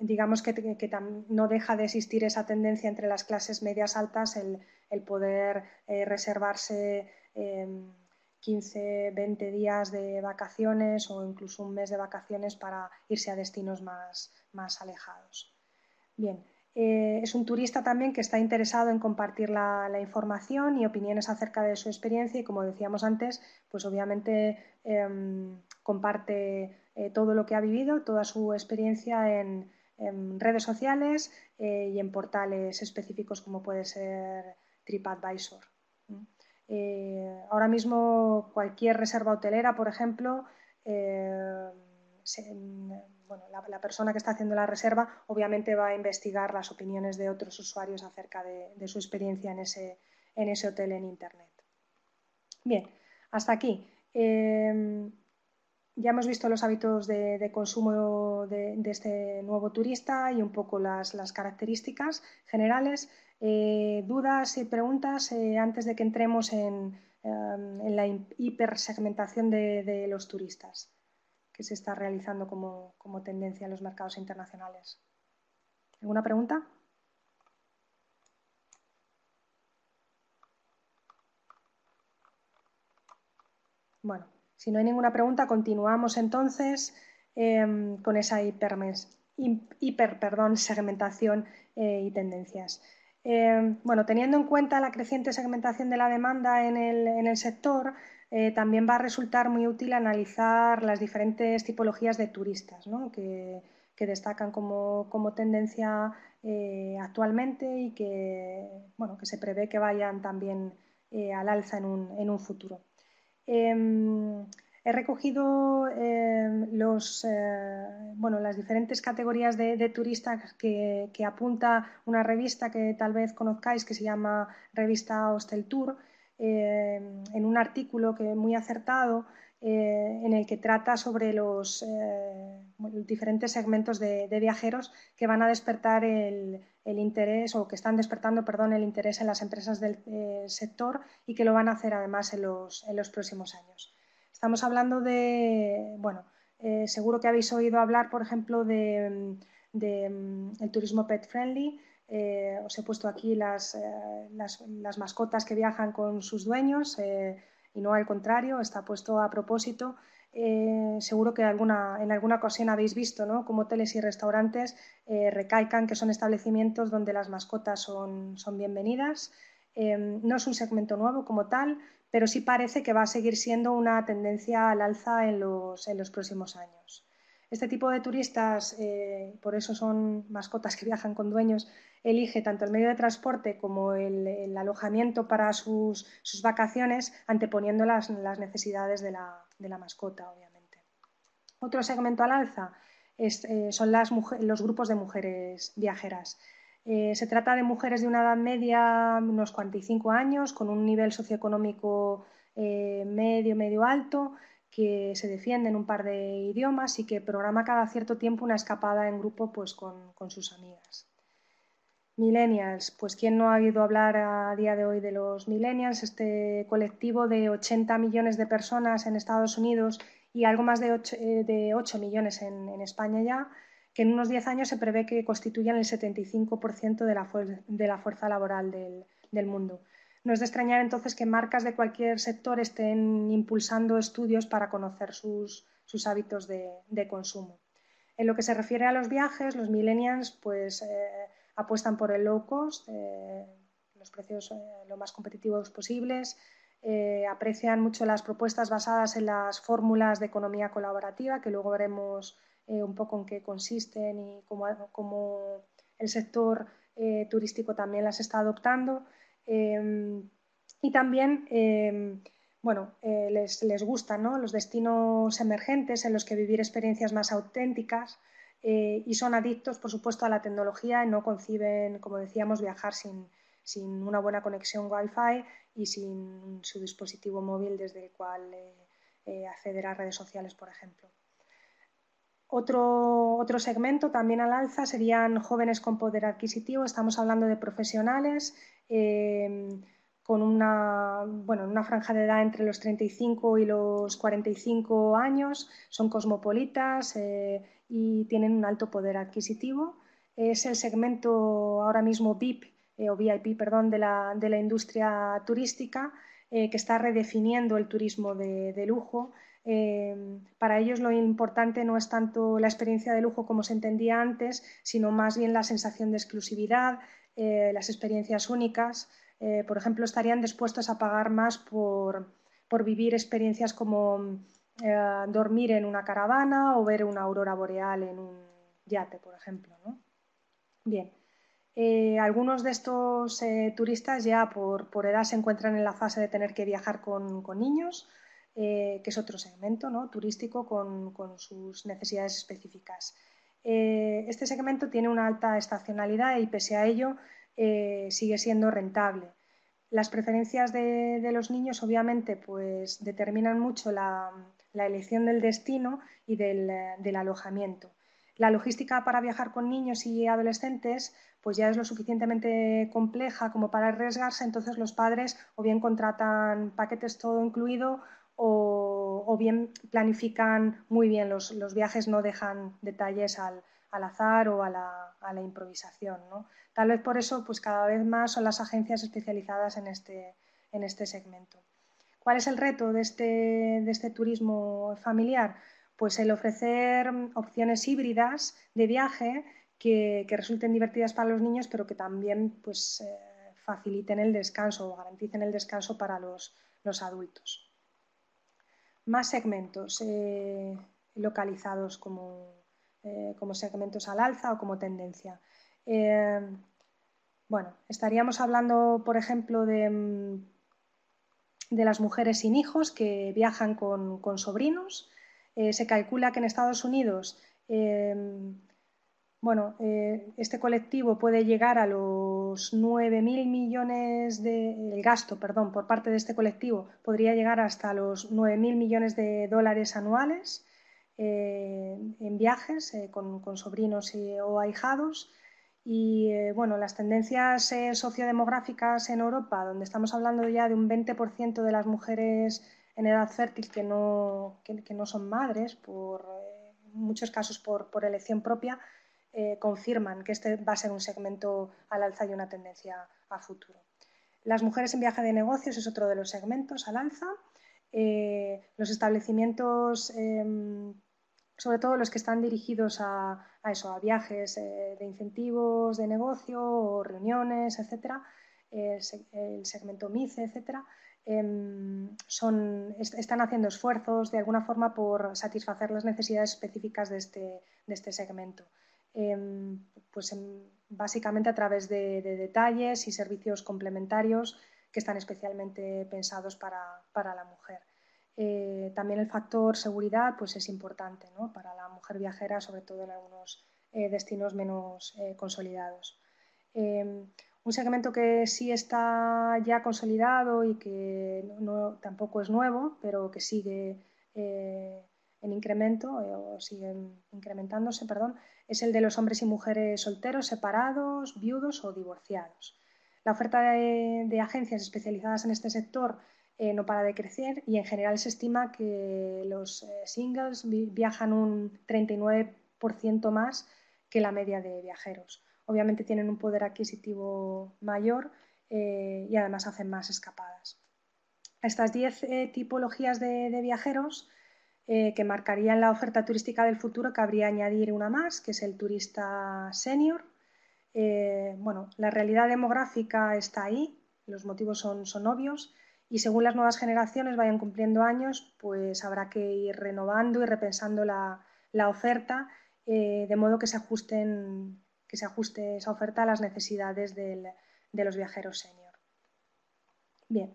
digamos que, no deja de existir esa tendencia entre las clases medias altas el, poder reservarse. 15, em, 20 días de vacaciones o incluso un mes de vacaciones para irse a destinos más alejados. Bien, eh, es un turista también que está interesado en compartir la, información y opiniones acerca de su experiencia y como decíamos antes, pues obviamente em, comparte eh, todo lo que ha vivido, toda su experiencia en, en redes sociales eh, y en portales específicos como puede ser TripAdvisor. ahora mismo cualquier reserva hotelera, por ejemplo, se, la, persona que está haciendo la reserva obviamente va a investigar las opiniones de otros usuarios acerca de, su experiencia en ese, hotel en Internet. Bien, hasta aquí. Em, ya hemos visto los hábitos de, consumo de, este nuevo turista y un poco las, características generales. Eh, dudas y preguntas eh, antes de que entremos en, em, la hipersegmentación de los turistas que se está realizando como, tendencia en los mercados internacionales. ¿Alguna pregunta? Bueno, si no hay ninguna pregunta, continuamos entonces em, con esa hiper, hiper perdón, segmentación eh, y tendencias. Em, bueno, teniendo en cuenta la creciente segmentación de la demanda en el sector, eh, también va a resultar muy útil analizar las diferentes tipologías de turistas que, destacan como, tendencia eh, actualmente y que, se prevé que vayan también eh, al alza en un, futuro. Em, he recogido em, las diferentes categorías de, turistas que, que, apunta una revista que tal vez conozcáis que se llama Revista Hostel Tour. Eh, en un artículo que muy acertado eh, en el que trata sobre los eh, diferentes segmentos de, viajeros que van a despertar el, interés o que están despertando perdón, el interés en las empresas del sector y que lo van a hacer además en los, próximos años. Estamos hablando de, bueno, seguro que habéis oído hablar, por ejemplo, de, de mm, el turismo pet friendly, eh, os he puesto aquí eh, las, mascotas que viajan con sus dueños eh, y no al contrario, está puesto a propósito. seguro que en alguna ocasión habéis visto ¿no? como hoteles y restaurantes recalcan que son establecimientos donde las mascotas son, bienvenidas. Em, no es un segmento nuevo como tal, pero sí parece que va a seguir siendo una tendencia al alza en los próximos años. Este tipo de turistas, eh, por eso son mascotas que viajan con dueños, elige tanto el medio de transporte como el, alojamiento para sus, vacaciones, anteponiendo las, necesidades de la, mascota, obviamente. Otro segmento al alza eh, son los grupos de mujeres viajeras. Eh, se trata de mujeres de una edad media, unos 45 años, con un nivel socioeconómico medio, medio alto, que se defienden en un par de idiomas y que programa cada cierto tiempo una escapada en grupo pues, con, sus amigas. Millennials, pues ¿quién no ha oído hablar a día de hoy de los millennials? Este colectivo de 80 millones de personas en Estados Unidos y algo más de 8, eh, millones en, España ya, que en unos 10 años se prevé que constituyan el 75% de la, de la, fuerza laboral del mundo. No es de extrañar entonces que marcas de cualquier sector estén impulsando estudios para conocer sus, hábitos de, consumo. En lo que se refiere a los viajes, los millennials pues, eh, apuestan por el low cost, eh, los precios eh, lo más competitivos posibles, aprecian mucho las propuestas basadas en las fórmulas de economía colaborativa, que luego veremos un poco en qué consisten y cómo, cómo el sector turístico también las está adoptando. Em, y también, em, bueno, eh, les, gustan los destinos emergentes en los que vivir experiencias más auténticas eh, y son adictos, por supuesto, a la tecnología y no conciben, como decíamos, viajar sin, sin una buena conexión Wi-Fi y sin su dispositivo móvil desde el cual eh, acceder a redes sociales, por ejemplo. Otro, otro segmento también al alza serían jóvenes con poder adquisitivo. Estamos hablando de profesionales eh, con una, bueno, una franja de edad entre los 35 y los 45 años. Son cosmopolitas eh, y tienen un alto poder adquisitivo. Es el segmento ahora mismo VIP eh, o VIP perdón, de, la, de la industria turística que está redefiniendo el turismo de, de lujo Em, para ellos lo importante no es tanto la experiencia de lujo como se entendía antes, sino más bien la sensación de exclusividad, eh, las experiencias únicas. Eh, por ejemplo, estarían dispuestos a pagar más por, por vivir experiencias como eh, dormir en una caravana o ver una aurora boreal en un yate, por ejemplo. Bien. algunos de estos turistas ya por, por, edad se encuentran en la fase de tener que viajar con, con niños eh, que es otro segmento ¿no? turístico con, sus necesidades específicas. Eh, este segmento tiene una alta estacionalidad y pese a ello eh, sigue siendo rentable. Las preferencias de, los niños obviamente pues, determinan mucho la, elección del destino y del, del alojamiento la logística para viajar con niños y adolescentes pues ya es lo suficientemente compleja como para arriesgarse, entonces los padres o bien contratan paquetes todo incluido o, bien planifican muy bien, los, viajes no dejan detalles al, azar o a la, improvisación. Tal vez por eso, pues cada vez más son las agencias especializadas en este, este segmento. ¿Cuál es el reto este, de este, turismo familiar? Pues el ofrecer opciones híbridas de viaje que, resulten divertidas para los niños, pero que también pues, eh, faciliten el descanso o garanticen el descanso para los adultos más segmentos eh, localizados como, eh, como, segmentos al alza o como tendencia. Eh, bueno, estaríamos hablando, por ejemplo, de, mm, de, las mujeres sin hijos que viajan con, con sobrinos. se calcula que en Estados Unidos bueno, eh, este colectivo puede llegar a los 9.000 millones de. El gasto, perdón, por parte de este colectivo podría llegar hasta los 9.000 millones de dólares anuales eh, en viajes eh, con, sobrinos o ahijados. Y bueno, las tendencias sociodemográficas en Europa, donde estamos hablando ya de un 20% de las mujeres en edad fértil que no, son madres, por muchos casos por elección propia, eh, confirman que este va a ser un segmento al alza y una tendencia a futuro. Las mujeres en viaje de negocios es otro de los segmentos al alza. Eh, los establecimientos, em, sobre todo los que están dirigidos a, eso, a viajes eh, de incentivos de negocio o reuniones, etcétera, el segmento MICE, etcétera, em, están haciendo esfuerzos de alguna forma por satisfacer las necesidades específicas de este, este segmento. Em, pues em, básicamente a través de, detalles y servicios complementarios que están especialmente pensados para, la mujer. Eh, también el factor seguridad pues es importante ¿no? para la mujer viajera, sobre todo en algunos eh, destinos menos eh, consolidados. Em, un segmento que sí está ya consolidado y que no, tampoco es nuevo, pero que sigue en incremento eh, o siguen incrementándose, perdón, es el de los hombres y mujeres solteros, separados, viudos o divorciados. La oferta de, agencias especializadas en este sector eh, no para de crecer y en general se estima que los eh, singles viajan un 39% más que la media de viajeros. Obviamente tienen un poder adquisitivo mayor y además hacen más escapadas. Estas 10 tipologías de, de viajeros eh, que marcarían la oferta turística del futuro, cabría añadir una más, que es el turista senior. Eh, bueno, la realidad demográfica está ahí, los motivos son, son obvios y según las nuevas generaciones vayan cumpliendo años, pues habrá que ir renovando y repensando la, oferta eh, de modo que se, ajusten, que se ajuste esa oferta a las necesidades de los viajeros senior. Bien,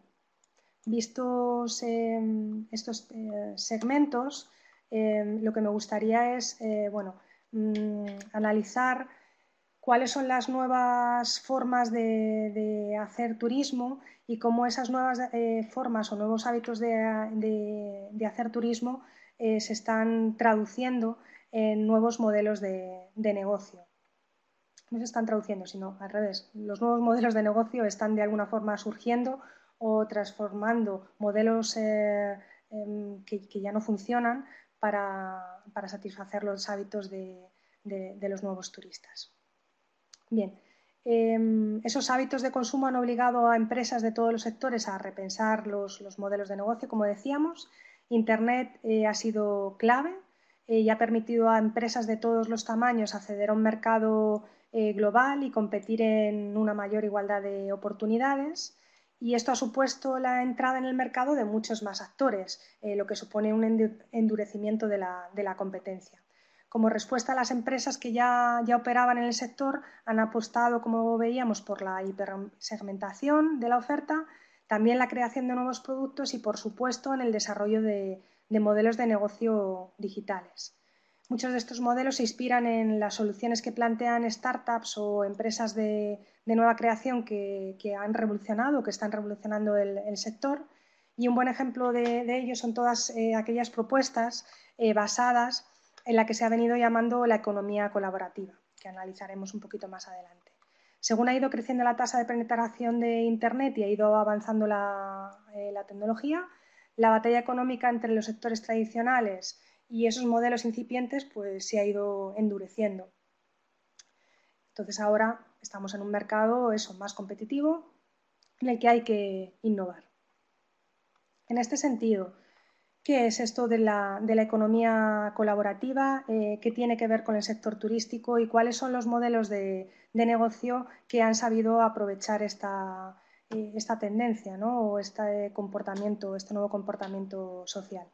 vistos em, estos eh, segmentos, em, lo que me gustaría es eh, mm, analizar cuáles son las nuevas formas de, hacer turismo y cómo esas nuevas eh, formas o nuevos hábitos de hacer turismo se están traduciendo en nuevos modelos de negocio no se están traduciendo, sino al revés. Los nuevos modelos de negocio están de alguna forma surgiendo o transformando modelos eh, em, que, ya no funcionan para, satisfacer los hábitos de, los nuevos turistas. Bien, em, esos hábitos de consumo han obligado a empresas de todos los sectores a repensar los, modelos de negocio, como decíamos. Internet eh, ha sido clave eh, y ha permitido a empresas de todos los tamaños acceder a un mercado global y competir en una mayor igualdad de oportunidades y esto ha supuesto la entrada en el mercado de muchos más actores, eh, lo que supone un endurecimiento de la, competencia. Como respuesta, las empresas que ya, operaban en el sector han apostado, como veíamos, por la hipersegmentación de la oferta, también la creación de nuevos productos y, por supuesto, en el desarrollo de modelos de negocio digitales. Muchos de estos modelos se inspiran en las soluciones que plantean startups o empresas de, nueva creación que, han revolucionado, que están revolucionando el, sector. Y un buen ejemplo de, ello son todas eh, aquellas propuestas eh, basadas en la que se ha venido llamando la economía colaborativa, que analizaremos un poquito más adelante. Según ha ido creciendo la tasa de penetración de Internet y ha ido avanzando la eh, tecnología, la batalla económica entre los sectores tradicionales y esos modelos incipientes pues se ha ido endureciendo. Entonces ahora estamos en un mercado eso, más competitivo en el que hay que innovar. En este sentido, ¿qué es esto de la, economía colaborativa? Eh, ¿Qué tiene que ver con el sector turístico y cuáles son los modelos de, negocio que han sabido aprovechar eh, esta, tendencia ¿no? o este comportamiento, este nuevo comportamiento social?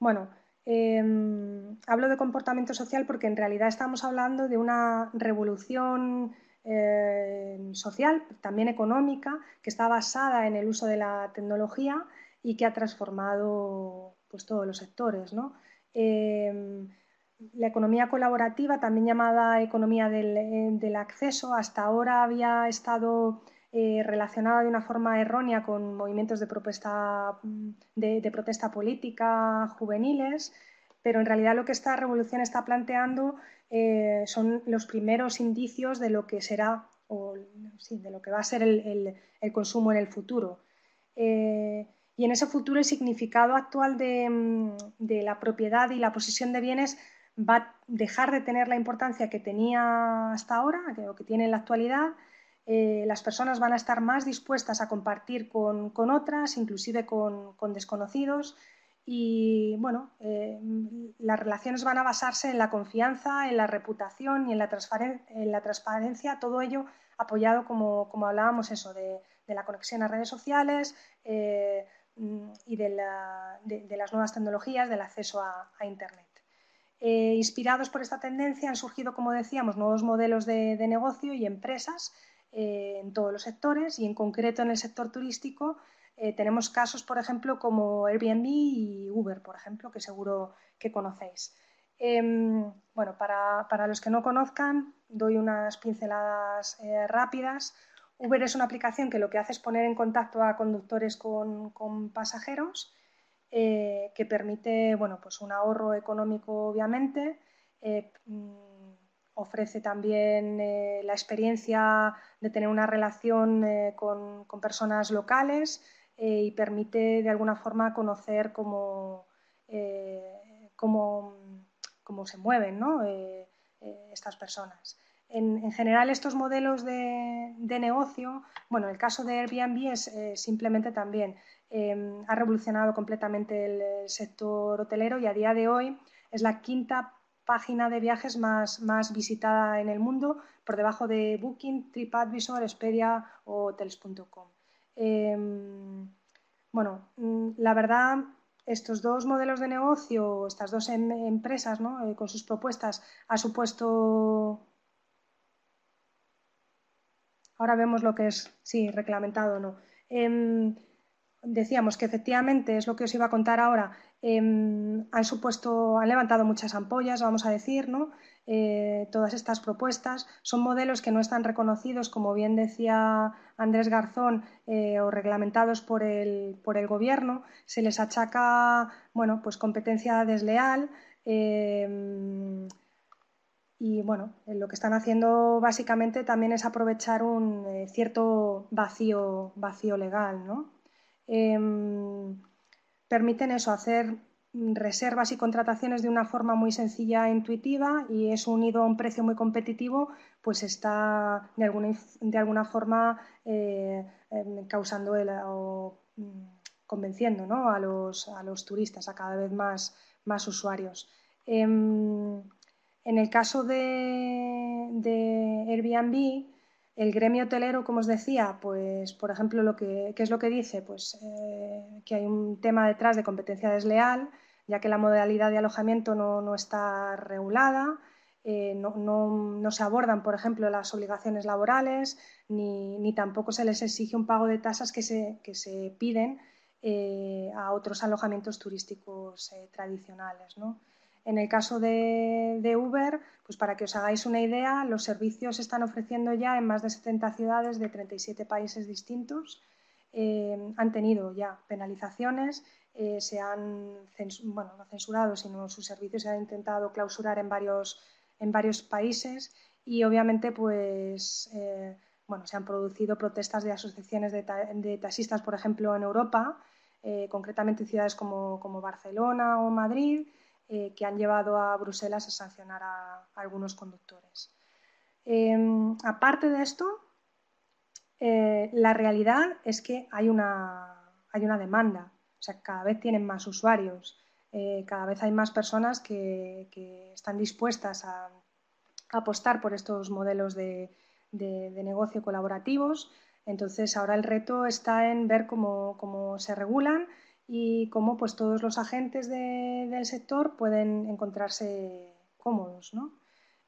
Bueno, Em, hablo de comportamiento social porque en realidad estamos hablando de una revolución em, social, también económica, que está basada en el uso de la tecnología y que ha transformado pues, todos los sectores. Em, la economía colaborativa, también llamada economía del eh, acceso, hasta ahora había estado eh, relacionada de una forma errónea con movimientos mm, de, protesta política juveniles, pero en realidad lo que esta revolución está planteando eh, son los primeros indicios de lo que será o de lo que va a ser el, consumo en el futuro. Eh, y en ese futuro el significado actual de, mm, de, la propiedad y la posesión de bienes va a dejar de tener la importancia que tenía hasta ahora o que tiene en la actualidad eh, las personas van a estar más dispuestas a compartir con, otras, inclusive con, desconocidos. Y bueno, eh, las relaciones van a basarse en la confianza, en la reputación y en la, transparencia, todo ello apoyado, como, hablábamos, eso, de, la conexión a redes sociales eh, y de, las nuevas tecnologías, del acceso a Internet. inspirados por esta tendencia han surgido, como decíamos, nuevos modelos de negocio y empresas eh, en todos los sectores y en concreto en el sector turístico eh, tenemos casos, por ejemplo, como Airbnb y Uber, por ejemplo, que seguro que conocéis. Em, bueno, para, los que no conozcan, doy unas pinceladas eh, rápidas. Uber es una aplicación que lo que hace es poner en contacto a conductores con, pasajeros, que permite bueno, pues un ahorro económico, obviamente, mm, ofrece también eh, la experiencia de tener una relación eh, con, personas locales eh, y permite de alguna forma conocer cómo, cómo, se mueven estas personas. En, general, estos modelos de, de, negocio, bueno, el caso de Airbnb es simplemente también em, ha revolucionado completamente el sector hotelero y a día de hoy es la quinta página de viajes más, más visitada en el mundo, por debajo de Booking, TripAdvisor, Expedia o hotels.com. Em, bueno, mm, la verdad, estos dos modelos de negocio, estas dos em, empresas ¿no? Eh, con sus propuestas, ha supuesto... Ahora vemos lo que es, sí, reglamentado o no. Em, decíamos que efectivamente es lo que os iba a contar ahora. Em, han supuesto, han levantado muchas ampollas, vamos a decir, ¿no? Eh, todas estas propuestas son modelos que no están reconocidos, como bien decía Andrés Garzón, eh, o reglamentados por el, gobierno. Se les achaca, bueno, pues competencia desleal. Em, y bueno, lo que están haciendo básicamente también es aprovechar un eh, cierto vacío, vacío legal, ¿no? Em, permiten eso, hacer reservas y contrataciones de una forma muy sencilla e intuitiva y es unido a un precio muy competitivo, pues está de alguna, forma eh, em, causando o mm, convenciendo ¿no? a, los, turistas, a cada vez más, usuarios. Em, en el caso de Airbnb, el gremio hotelero, como os decía, pues, por ejemplo, ¿qué es lo que dice? Pues eh, que hay un tema detrás de competencia desleal, ya que la modalidad de alojamiento no, está regulada, eh, no, se abordan, por ejemplo, las obligaciones laborales, ni, tampoco se les exige un pago de tasas que se, piden eh, a otros alojamientos turísticos tradicionales. ¿no? En el caso de, Uber, pues para que os hagáis una idea, los servicios se están ofreciendo ya en más de 70 ciudades de 37 países distintos. Eh, han tenido ya penalizaciones, eh, se han bueno, no censurado, sino sus servicios se han intentado clausurar en varios, países y obviamente pues eh, bueno, se han producido protestas de asociaciones de, taxistas, por ejemplo, en Europa, concretamente en ciudades como Barcelona o Madrid, eh, que han llevado a Bruselas a sancionar a, algunos conductores. Em, aparte de esto, eh, la realidad es que hay una, demanda, o sea, cada vez tienen más usuarios, eh, cada vez hay más personas que, están dispuestas a, apostar por estos modelos de, negocio colaborativos. Entonces, ahora el reto está en ver cómo se regulan, y cómo pues, todos los agentes del sector pueden encontrarse cómodos.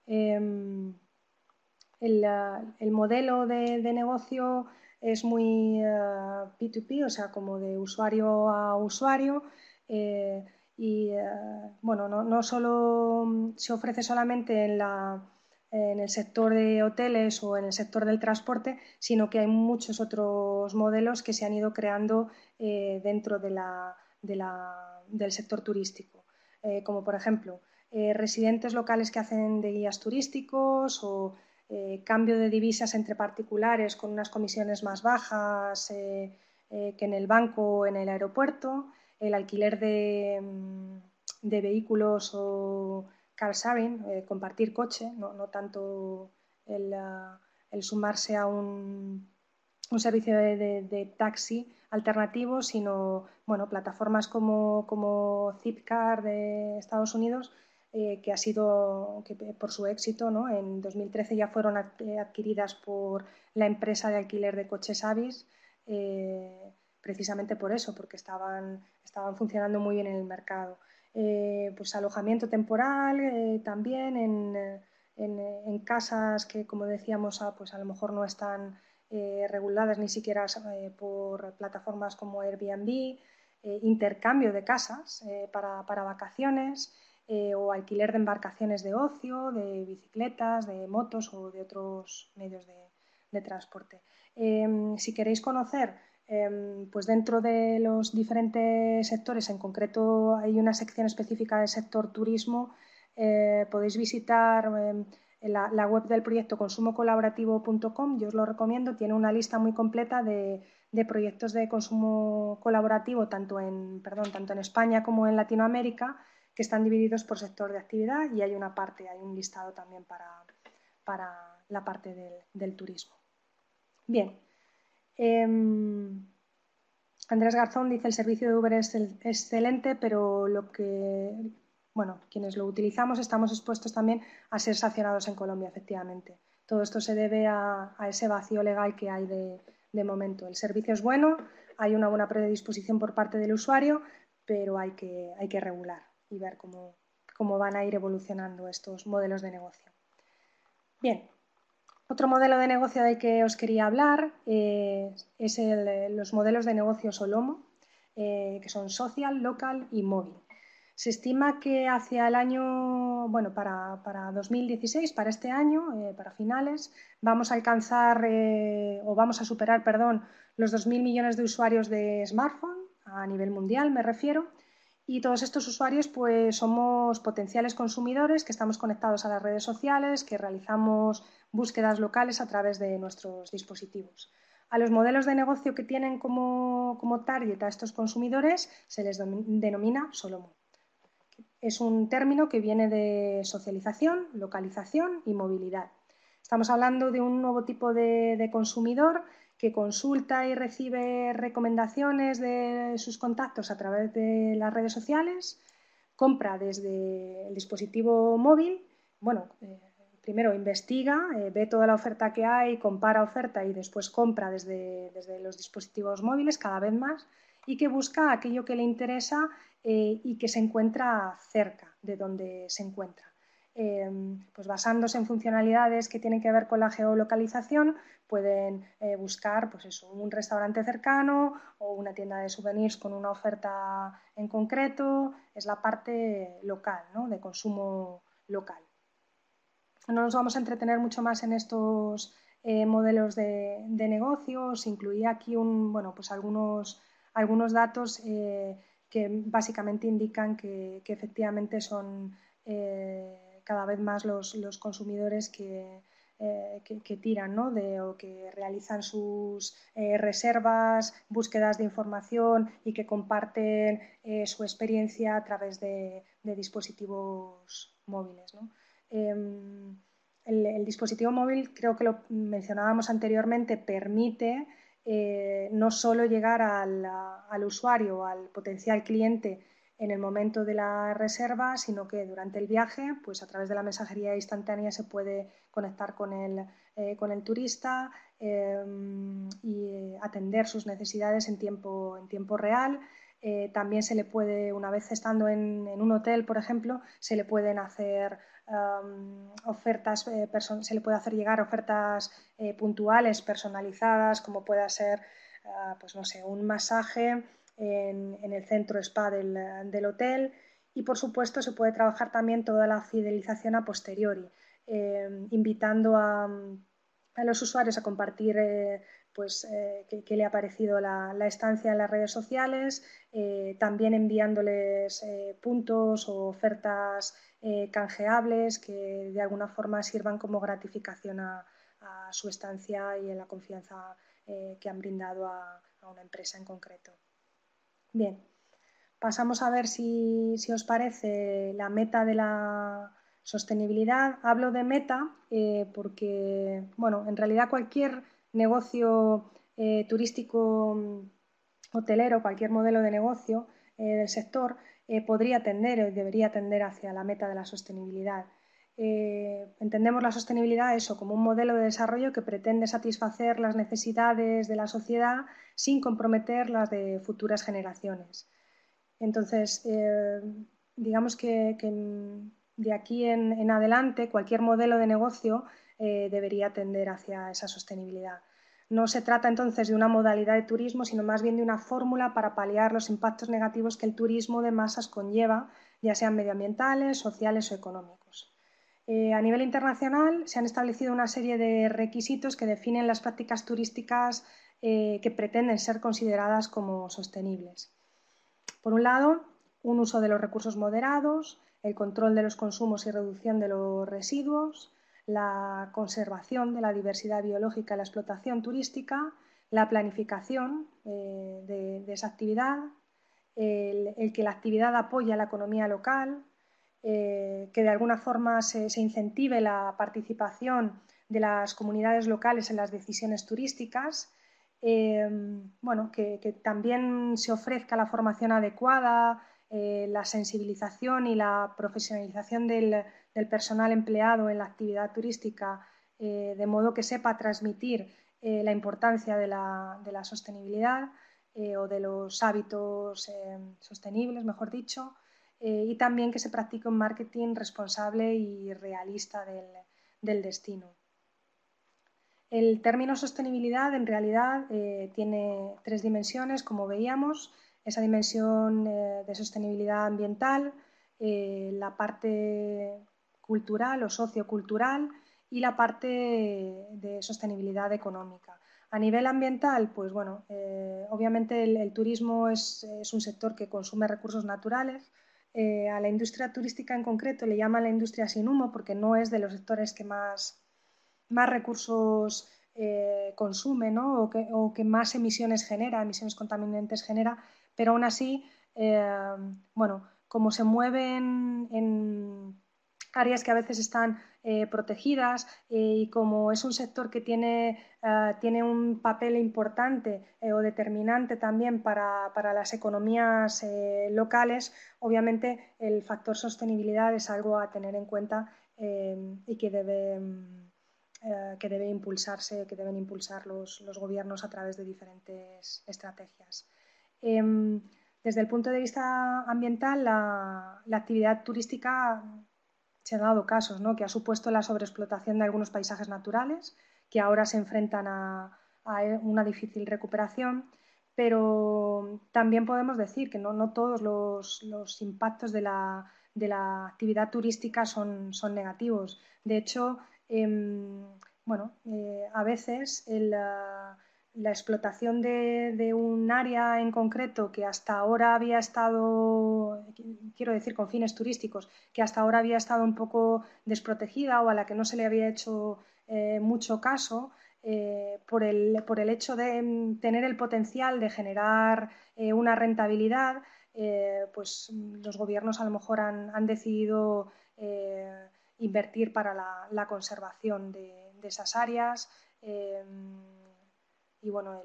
Em, ah, el, modelo de, negocio es muy P2P, ah, o sea, como de usuario a usuario. Eh, y ah, bueno, no, no, solo mm, se ofrece solamente en la, en el sector de hoteles o en el sector del transporte, sino que hay muchos otros modelos que se han ido creando eh, dentro de la, del sector turístico, eh, como por ejemplo eh, residentes locales que hacen de guías turísticos o cambio de divisas entre particulares con unas comisiones más bajas que en el banco o en el aeropuerto, el alquiler de mm, vehículos o car sharing, eh, compartir coche, no, tanto ah, el, sumarse a un, servicio de, taxi alternativo, sino bueno, plataformas como, Zipcar de Estados Unidos, eh, que ha sido, por su éxito, ¿no? en 2013 ya fueron eh, adquiridas por la empresa de alquiler de coches Avis. precisamente por eso, porque estaban, estaban funcionando muy bien en el mercado. Eh, pues alojamiento temporal eh, también eh, en, casas que, como decíamos, ah, pues a lo mejor no están reguladas ni siquiera por plataformas como Airbnb, intercambio de casas para, vacaciones o alquiler de embarcaciones de ocio, de bicicletas, de motos o de otros medios de transporte. Em, si queréis conocer Em, pues dentro de los diferentes sectores, en concreto hay una sección específica del sector turismo, eh, podéis visitar em, la, web del proyecto consumocolaborativo.com, yo os lo recomiendo, tiene una lista muy completa de, proyectos de consumo colaborativo tanto en, España como en Latinoamérica que están divididos por sector de actividad y hay una parte, hay un listado también para, la parte del, del turismo. Bien, Em, Andrés Garzón dice el servicio de Uber es excelente, pero lo que bueno, quienes lo utilizamos estamos expuestos también a ser sancionados en Colombia, efectivamente. Todo esto se debe a, ese vacío legal que hay de, momento. El servicio es bueno, hay una buena predisposición por parte del usuario, pero hay que, hay que regular y ver cómo, cómo van a ir evolucionando estos modelos de negocio. Bien, otro modelo de negocio del que os quería hablar eh, es los modelos de negocio Solomo, eh, que son social, local y móvil. Se estima que hacia el año, bueno, para, para 2016, para este año, eh, para finales, vamos a alcanzar o vamos a superar, perdón, los 2.000 millones de usuarios de smartphone a nivel mundial, me refiero, y todos estos usuarios pues somos potenciales consumidores que estamos conectados a las redes sociales, que realizamos búsquedas locales a través de nuestros dispositivos. A los modelos de negocio que tienen como, target a estos consumidores se les denomina Solomo. Es un término que viene de socialización, localización y movilidad. Estamos hablando de un nuevo tipo de consumidor que consulta y recibe recomendaciones de sus contactos a través de las redes sociales, compra desde el dispositivo móvil, bueno, eh, primero investiga, eh, ve toda la oferta que hay, compara oferta y después compra desde, los dispositivos móviles cada vez más y que busca aquello que le interesa eh, y que se encuentra cerca de donde se encuentra. Em, pues basándose en funcionalidades que tienen que ver con la geolocalización, pueden eh, buscar pues un restaurante cercano o una tienda de souvenirs con una oferta en concreto. Es la parte local, ¿no? de consumo local. No nos vamos a entretener mucho más en estos eh, modelos de, negocios. incluí aquí un, bueno, pues algunos, algunos datos eh, que básicamente indican que, efectivamente son cada vez más los, consumidores que, eh, tiran de, o que realizan sus eh, reservas, búsquedas de información y que comparten eh, su experiencia a través de, dispositivos móviles. ¿no? Em, el, el, dispositivo móvil, creo que lo mencionábamos anteriormente, permite no solo llegar al, al usuario, al potencial cliente, en el momento de la reserva, sino que durante el viaje, pues a través de la mensajería instantánea se puede conectar con el, eh, turista eh, y eh, atender sus necesidades en tiempo, real. también se le puede, una vez estando en, un hotel, por ejemplo, se le pueden hacer um, ofertas, se le puede hacer llegar ofertas puntuales, personalizadas, como pueda ser, ah, pues no sé, un masaje en, el centro spa del, hotel y por supuesto se puede trabajar también toda la fidelización a posteriori, eh, invitando a, los usuarios a compartir eh, pues, eh, qué, le ha parecido la, estancia en las redes sociales, también enviándoles puntos o ofertas canjeables que de alguna forma sirvan como gratificación a, su estancia y en la confianza que han brindado a una empresa en concreto. Bien, pasamos a ver si, os parece la meta de la sostenibilidad. Hablo de meta eh, porque, bueno, en realidad cualquier negocio eh, turístico mm, hotelero, cualquier modelo de negocio eh, del sector, podría tender o debería tender hacia la meta de la sostenibilidad. Eh, entendemos la sostenibilidad eso como un modelo de desarrollo que pretende satisfacer las necesidades de la sociedad sin comprometer las de futuras generaciones. Entonces, eh, digamos que, de aquí en, adelante cualquier modelo de negocio eh, debería tender hacia esa sostenibilidad. No se trata entonces de una modalidad de turismo, sino más bien de una fórmula para paliar los impactos negativos que el turismo de masas conlleva, ya sean medioambientales, sociales o económicos. Eh, a nivel internacional se han establecido una serie de requisitos que definen las prácticas turísticas eh, que pretenden ser consideradas como sostenibles. Por un lado, un uso de los recursos moderados, el control de los consumos y reducción de los residuos, la conservación de la diversidad biológica y la explotación turística, la planificación eh, de, esa actividad, el, que la actividad apoya la economía local, eh, que de alguna forma se, incentive la participación de las comunidades locales en las decisiones turísticas, eh, bueno, que, también se ofrezca la formación adecuada, eh, la sensibilización y la profesionalización del, personal empleado en la actividad turística, de modo que sepa transmitir la importancia de la sostenibilidad o de los hábitos sostenibles, mejor dicho, eh, y también que se practique un marketing responsable y realista del, destino. El término sostenibilidad en realidad eh, tiene tres dimensiones, como veíamos, esa dimensión eh, de sostenibilidad ambiental, la parte cultural o sociocultural y la parte de sostenibilidad económica. A nivel ambiental, pues bueno, obviamente el, turismo es, es un sector que consume recursos naturales, eh, a la industria turística en concreto le llama la industria sin humo porque no es de los sectores que más, más recursos eh, consume o, que, más emisiones genera, emisiones contaminantes genera, pero aún así, eh, bueno, como se mueven en áreas que a veces están eh, protegidas eh, y como es un sector que tiene, eh, tiene un papel importante o determinante también para, las economías locales, obviamente el factor sostenibilidad es algo a tener en cuenta em, y que debe, em, que debe impulsarse, que deben impulsar los, gobiernos a través de diferentes estrategias. Em, desde el punto de vista ambiental, la, la actividad turística se han dado casos, ¿no? que ha supuesto la sobreexplotación de algunos paisajes naturales, que ahora se enfrentan a, una difícil recuperación, pero también podemos decir que no, todos los, impactos de la, actividad turística son, negativos. De hecho, em, bueno, eh, a veces el, la explotación de, un área en concreto que hasta ahora había estado, quiero decir, con fines turísticos, que hasta ahora había estado un poco desprotegida o a la que no se le había hecho eh, mucho caso, eh, por, el, por, el, hecho de tener el potencial de generar eh, una rentabilidad, pues los gobiernos a lo mejor han, decidido invertir para la, conservación de, esas áreas y bueno,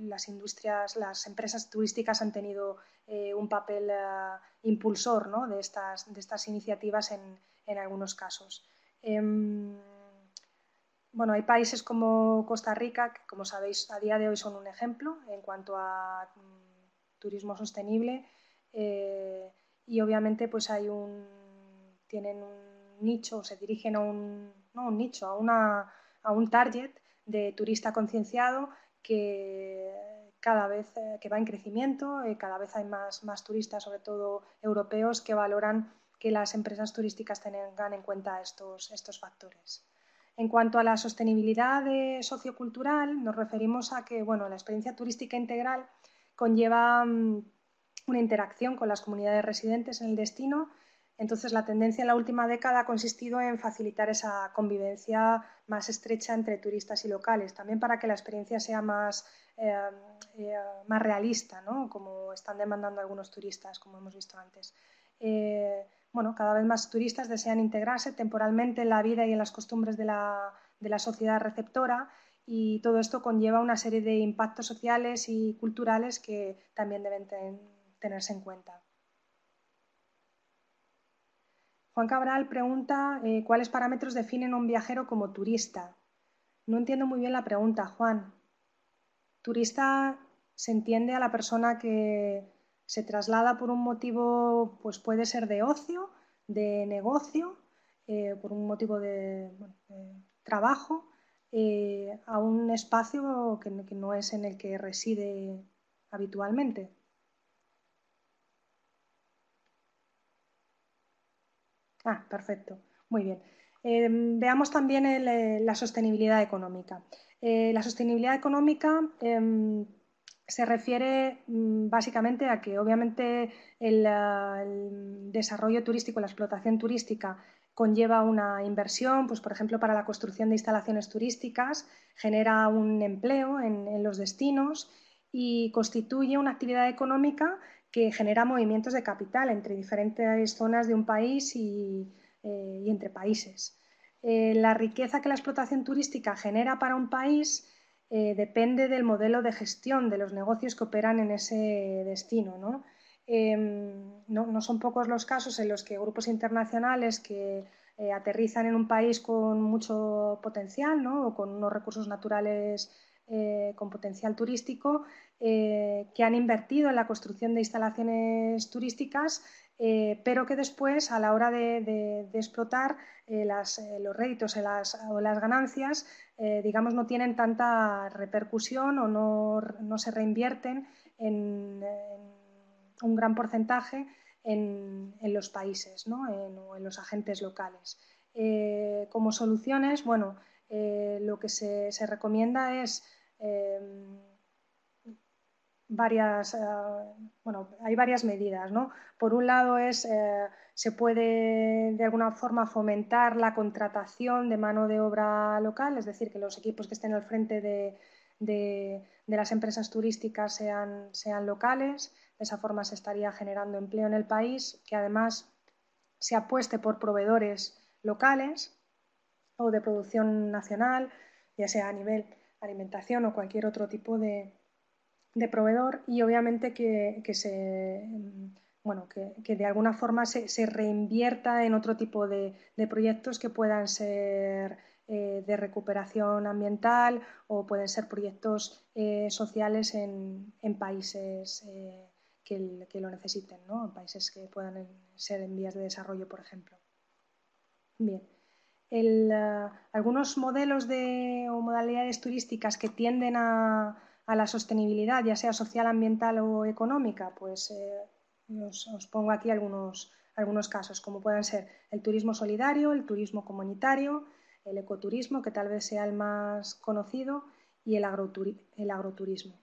las industrias, las empresas turísticas han tenido eh, un papel eh, impulsor de, estas, de estas iniciativas en, algunos casos. Em, bueno, hay países como Costa Rica, que como sabéis a día de hoy son un ejemplo en cuanto a mm, turismo sostenible eh, y obviamente pues hay un, tienen un nicho, se dirigen a un, nicho, a, a un target de turista concienciado que cada vez eh, que va en crecimiento, eh, cada vez hay más, turistas, sobre todo europeos, que valoran que las empresas turísticas tengan en cuenta estos, factores. En cuanto a la sostenibilidad sociocultural, nos referimos a que bueno, la experiencia turística integral conlleva mm, una interacción con las comunidades residentes en el destino entonces, la tendencia en la última década ha consistido en facilitar esa convivencia más estrecha entre turistas y locales, también para que la experiencia sea más, eh, eh, realista, como están demandando algunos turistas, como hemos visto antes. Eh, bueno, cada vez más turistas desean integrarse temporalmente en la vida y en las costumbres de la, sociedad receptora y todo esto conlleva una serie de impactos sociales y culturales que también deben tenerse en cuenta. Juan Cabral pregunta eh, cuáles parámetros definen a un viajero como turista. No entiendo muy bien la pregunta, Juan. Turista se entiende a la persona que se traslada por un motivo, pues puede ser de ocio, de negocio, eh, por un motivo de, trabajo, eh, a un espacio que no es en el que reside habitualmente. Ah, perfecto. Muy bien. Em, veamos también eh, la sostenibilidad económica. Eh, la sostenibilidad económica em, se refiere mm, básicamente a que obviamente ah, el, desarrollo turístico, la explotación turística conlleva una inversión, pues por ejemplo para la construcción de instalaciones turísticas, genera un empleo en los destinos y constituye una actividad económica que genera movimientos de capital entre diferentes zonas de un país y, eh, entre países. Eh, la riqueza que la explotación turística genera para un país eh, depende del modelo de gestión de los negocios que operan en ese destino. ¿no? Em, no, no, son pocos los casos en los que grupos internacionales que aterrizan en un país con mucho potencial ¿no? o con unos recursos naturales eh, con potencial turístico eh, que han invertido en la construcción de instalaciones turísticas, eh, pero que después, a la hora de, explotar los réditos o las ganancias, digamos, no tienen tanta repercusión o no, se reinvierten en, un gran porcentaje en, los países en, o en los agentes locales. como soluciones, bueno, lo que se recomienda es Em, varias, eh, bueno, hay varias medidas. ¿no? Por un lado, es, eh, se puede de alguna forma fomentar la contratación de mano de obra local, es decir, que los equipos que estén al frente de, de las empresas turísticas sean, sean locales. De esa forma se estaría generando empleo en el país, que además se apueste por proveedores locales o de producción nacional, ya sea a nivel alimentación o cualquier otro tipo de, de proveedor y obviamente que, se mm, bueno, que, de alguna forma se, reinvierta en otro tipo de, proyectos que puedan ser eh, de recuperación ambiental o pueden ser proyectos eh, sociales en, en países eh, que, lo necesiten, en países que puedan ser en vías de desarrollo, por ejemplo. Bien. Ah, algunos modelos de, o modalidades turísticas que tienden a, la sostenibilidad, ya sea social, ambiental o económica, pues eh, os, pongo aquí algunos, algunos casos, como pueden ser el turismo solidario, el turismo comunitario, el ecoturismo, que tal vez sea el más conocido, y el agroturismo.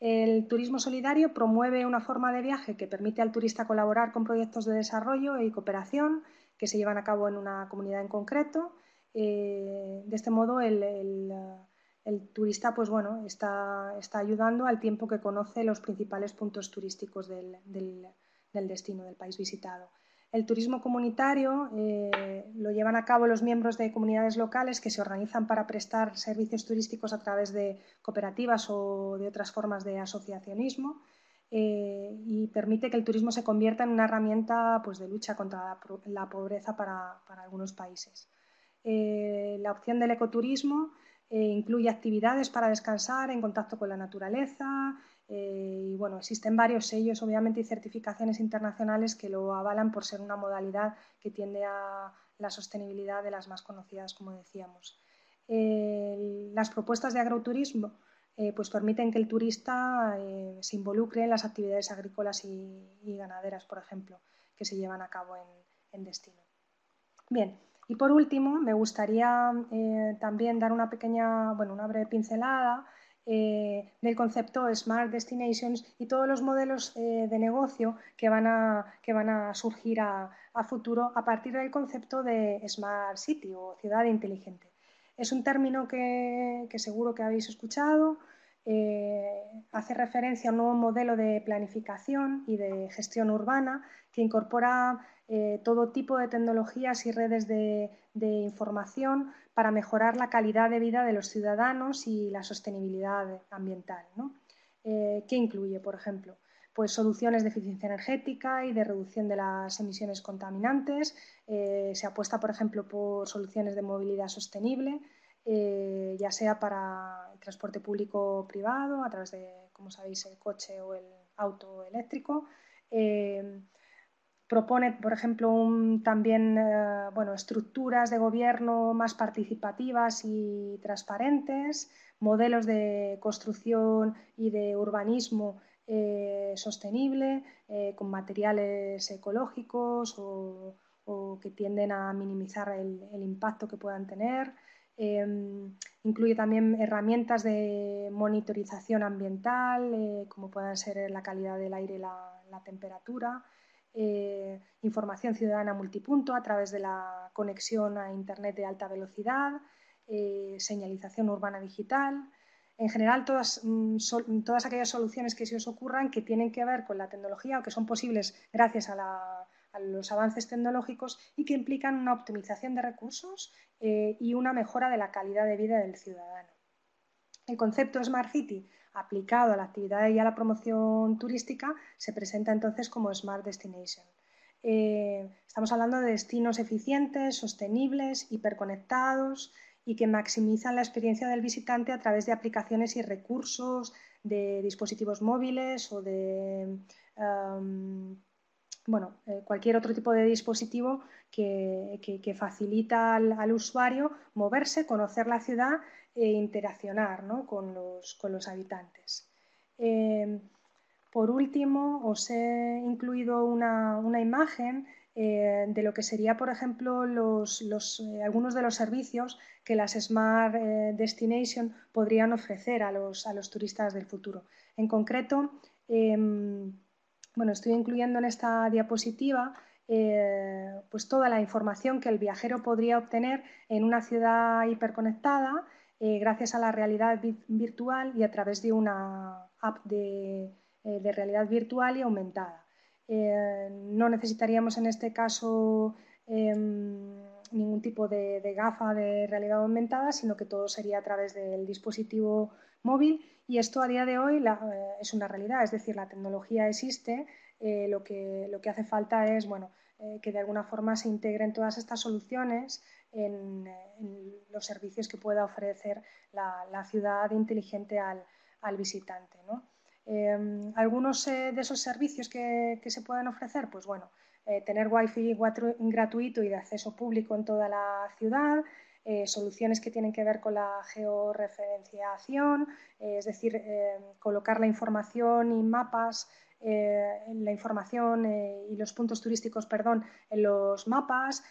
El turismo solidario promueve una forma de viaje que permite al turista colaborar con proyectos de desarrollo y cooperación que se llevan a cabo en una comunidad en concreto. Eh, de este modo, el, turista pues, bueno, está, ayudando al tiempo que conoce los principales puntos turísticos del, destino, del país visitado. El turismo comunitario eh, lo llevan a cabo los miembros de comunidades locales que se organizan para prestar servicios turísticos a través de cooperativas o de otras formas de asociacionismo. Eh, y permite que el turismo se convierta en una herramienta pues, de lucha contra la, pobreza para, algunos países. Eh, la opción del ecoturismo eh, incluye actividades para descansar en contacto con la naturaleza y bueno, existen varios sellos obviamente y certificaciones internacionales que lo avalan por ser una modalidad que tiende a la sostenibilidad de las más conocidas, como decíamos. las propuestas de agroturismo eh, pues permiten que el turista eh, se involucre en las actividades agrícolas y, ganaderas, por ejemplo, que se llevan a cabo en, destino. Bien, y por último, me gustaría eh, también dar una pequeña, bueno, una breve pincelada del concepto Smart Destinations y todos los modelos de negocio que van a, que van a surgir a futuro a partir del concepto de Smart City o ciudad inteligente. Es un término que, seguro que habéis escuchado, eh, hace referencia a un nuevo modelo de planificación y de gestión urbana que incorpora eh, todo tipo de tecnologías y redes de, información para mejorar la calidad de vida de los ciudadanos y la sostenibilidad ambiental. Eh, ¿Qué incluye, por ejemplo? Pues, soluciones de eficiencia energética y de reducción de las emisiones contaminantes. Eh, se apuesta, por ejemplo, por soluciones de movilidad sostenible, eh, ya sea para el transporte público o privado, a través de, como sabéis, el coche o el auto eléctrico. Eh, propone, por ejemplo, también bueno, estructuras de gobierno más participativas y transparentes, modelos de construcción y de urbanismo eh, sostenible, eh, con materiales ecológicos o, que tienden a minimizar el, impacto que puedan tener. Em, incluye también herramientas de monitorización ambiental, eh, como puedan ser la calidad del aire y la temperatura. información ciudadana multipunto a través de la conexión a Internet de alta velocidad, señalización urbana digital, en general mm, todas, aquellas soluciones que se os ocurran que tienen que ver con la tecnología o que son posibles gracias a, los avances tecnológicos y que implican una optimización de recursos eh, y una mejora de la calidad de vida del ciudadano. El concepto Smart City aplicado a la actividad y a la promoción turística se presenta entonces como Smart Destination. Eh, estamos hablando de destinos eficientes, sostenibles, hiperconectados, y que maximizan la experiencia del visitante a través de aplicaciones y recursos, de dispositivos móviles o de em, bueno, eh, cualquier otro tipo de dispositivo que, que, facilita al, usuario moverse, conocer la ciudad e interaccionar con, los, habitantes. Em, por último, os he incluido una, una imagen eh, de lo que sería, por ejemplo, eh, algunos de los servicios que las Smart eh, Destination podrían ofrecer a los, turistas del futuro. En concreto, em, bueno, estoy incluyendo en esta diapositiva pues toda la información que el viajero podría obtener en una ciudad hiperconectada gracias a la realidad virtual y a través de una app de realidad virtual y aumentada. Eh, no necesitaríamos en este caso em, ningún tipo de, gafa de realidad aumentada, sino que todo sería a través del dispositivo móvil y esto a día de hoy eh, es una realidad, es decir, la tecnología existe, eh, lo que, hace falta es bueno, que de alguna forma se integren todas estas soluciones en, los servicios que pueda ofrecer la, ciudad inteligente al, al visitante. ¿no? Em, algunos eh, de esos servicios que, se pueden ofrecer, pues bueno, eh, tener wifi gratuito y de acceso público en toda la ciudad, eh, soluciones que tienen que ver con la georreferenciación, es decir, em, colocar la información y mapas, la información y los puntos turísticos, perdón, en los mapas,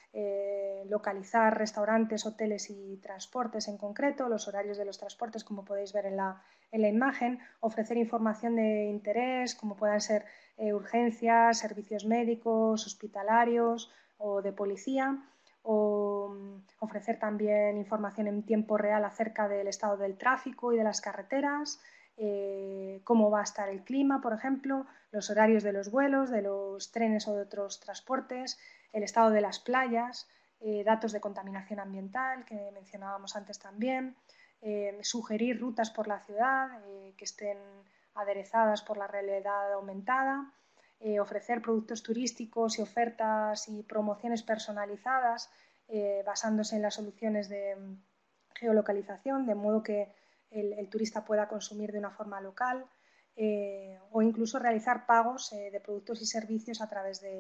localizar restaurantes, hoteles y transportes en concreto, los horarios de los transportes, como podéis ver en la en la imagen, ofrecer información de interés, como puedan ser eh, urgencias, servicios médicos, hospitalarios o de policía, o mm, ofrecer también información en tiempo real acerca del estado del tráfico y de las carreteras, eh, cómo va a estar el clima, por ejemplo, los horarios de los vuelos, de los trenes o de otros transportes, el estado de las playas, eh, datos de contaminación ambiental que mencionábamos antes también, eh, sugerir rutas por la ciudad eh, que estén aderezadas por la realidad aumentada, eh, ofrecer productos turísticos y ofertas y promociones personalizadas basándose en las soluciones de mm, geolocalización, de modo que el, el turista pueda consumir de una forma local, o incluso realizar pagos de productos y servicios a través de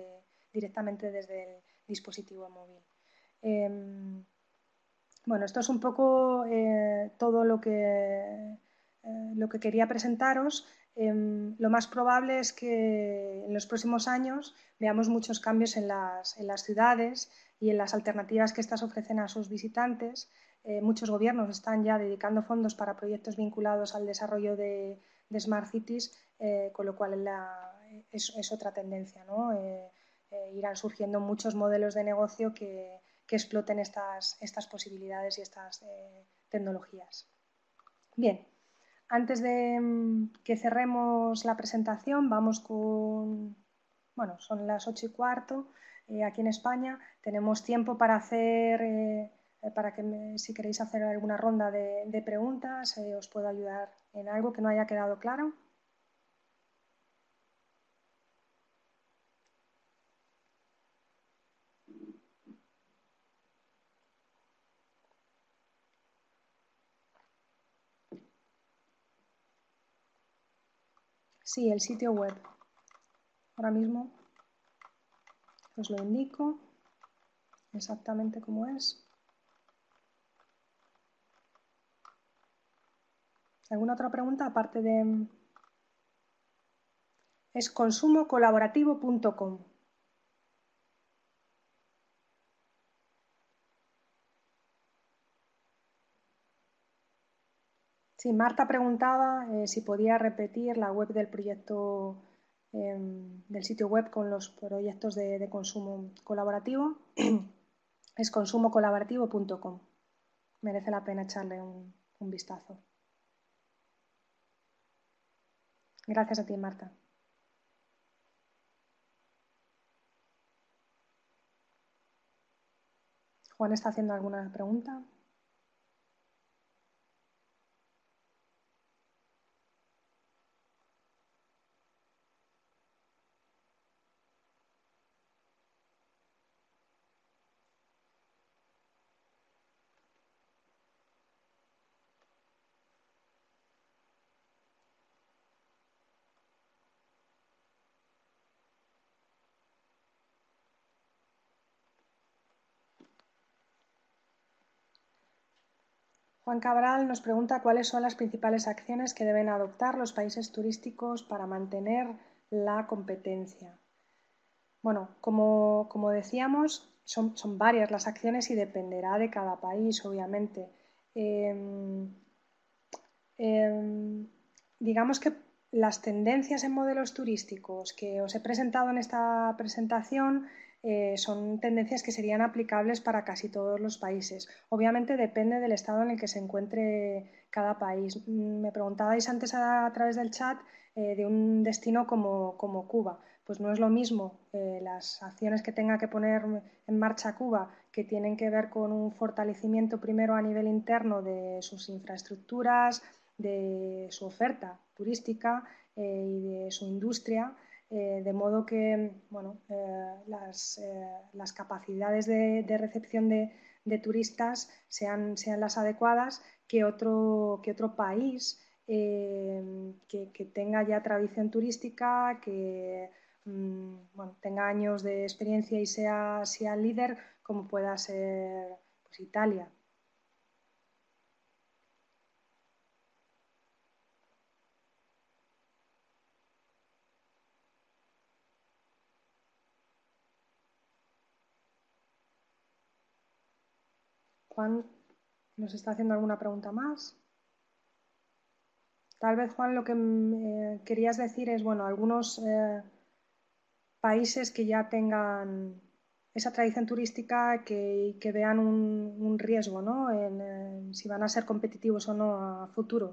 directamente desde el dispositivo móvil. Em, bueno, esto es un poco eh, todo lo que, eh, lo que quería presentaros. Em, lo más probable es que en los próximos años veamos muchos cambios en las, en las ciudades y en las alternativas que estas ofrecen a sus visitantes. Eh, muchos gobiernos están ya dedicando fondos para proyectos vinculados al desarrollo de, Smart Cities, con lo cual es, es, otra tendencia. ¿no? irán surgiendo muchos modelos de negocio que, que exploten estas, posibilidades y estas eh, tecnologías. Bien, antes de mm, que cerremos la presentación, vamos con, bueno, son las ocho y cuarto, eh, aquí en España tenemos tiempo para hacer, eh, para que si queréis hacer alguna ronda de, de preguntas, os puedo ayudar en algo que no haya quedado claro. Sí, el sitio web. Ahora mismo os lo indico exactamente como es. ¿Alguna otra pregunta aparte de... Mm, es consumocolaborativo.com. Sí, Marta preguntaba eh, si podía repetir la web del proyecto, em, del sitio web con los proyectos de, consumo colaborativo. es consumocolaborativo.com. Merece la pena echarle un vistazo. Gracias a ti, Marta. Juan está haciendo alguna pregunta. Juan Cabral nos pregunta cuáles son las principales acciones que deben adoptar los países turísticos para mantener la competencia. Bueno, como, decíamos, son, varias las acciones y dependerá de cada país, obviamente. Em, em, digamos que las tendencias en modelos turísticos que os he presentado en esta presentación eh, son tendencias que serían aplicables para casi todos los países. Obviamente depende del estado en el que se encuentre cada país. Mm, me preguntabais antes a, través del chat eh, de un destino como, Cuba. Pues no es lo mismo eh, las acciones que tenga que poner en marcha Cuba, que tienen que ver con un fortalecimiento primero a nivel interno de sus infraestructuras, de su oferta turística y de su industria, eh, de modo que eh, eh, las, capacidades de, recepción de, turistas sean, las adecuadas, que otro, país que, tenga ya tradición turística, que mm, tenga años de experiencia y sea, líder, como pueda ser pues, Italia, Juan nos está haciendo alguna pregunta más. Tal vez, Juan, lo que mm, eh, querías decir es, bueno, algunos eh, países que ya tengan esa tradición turística que, que vean un, riesgo, ¿no? en, si van a ser competitivos o no a futuro.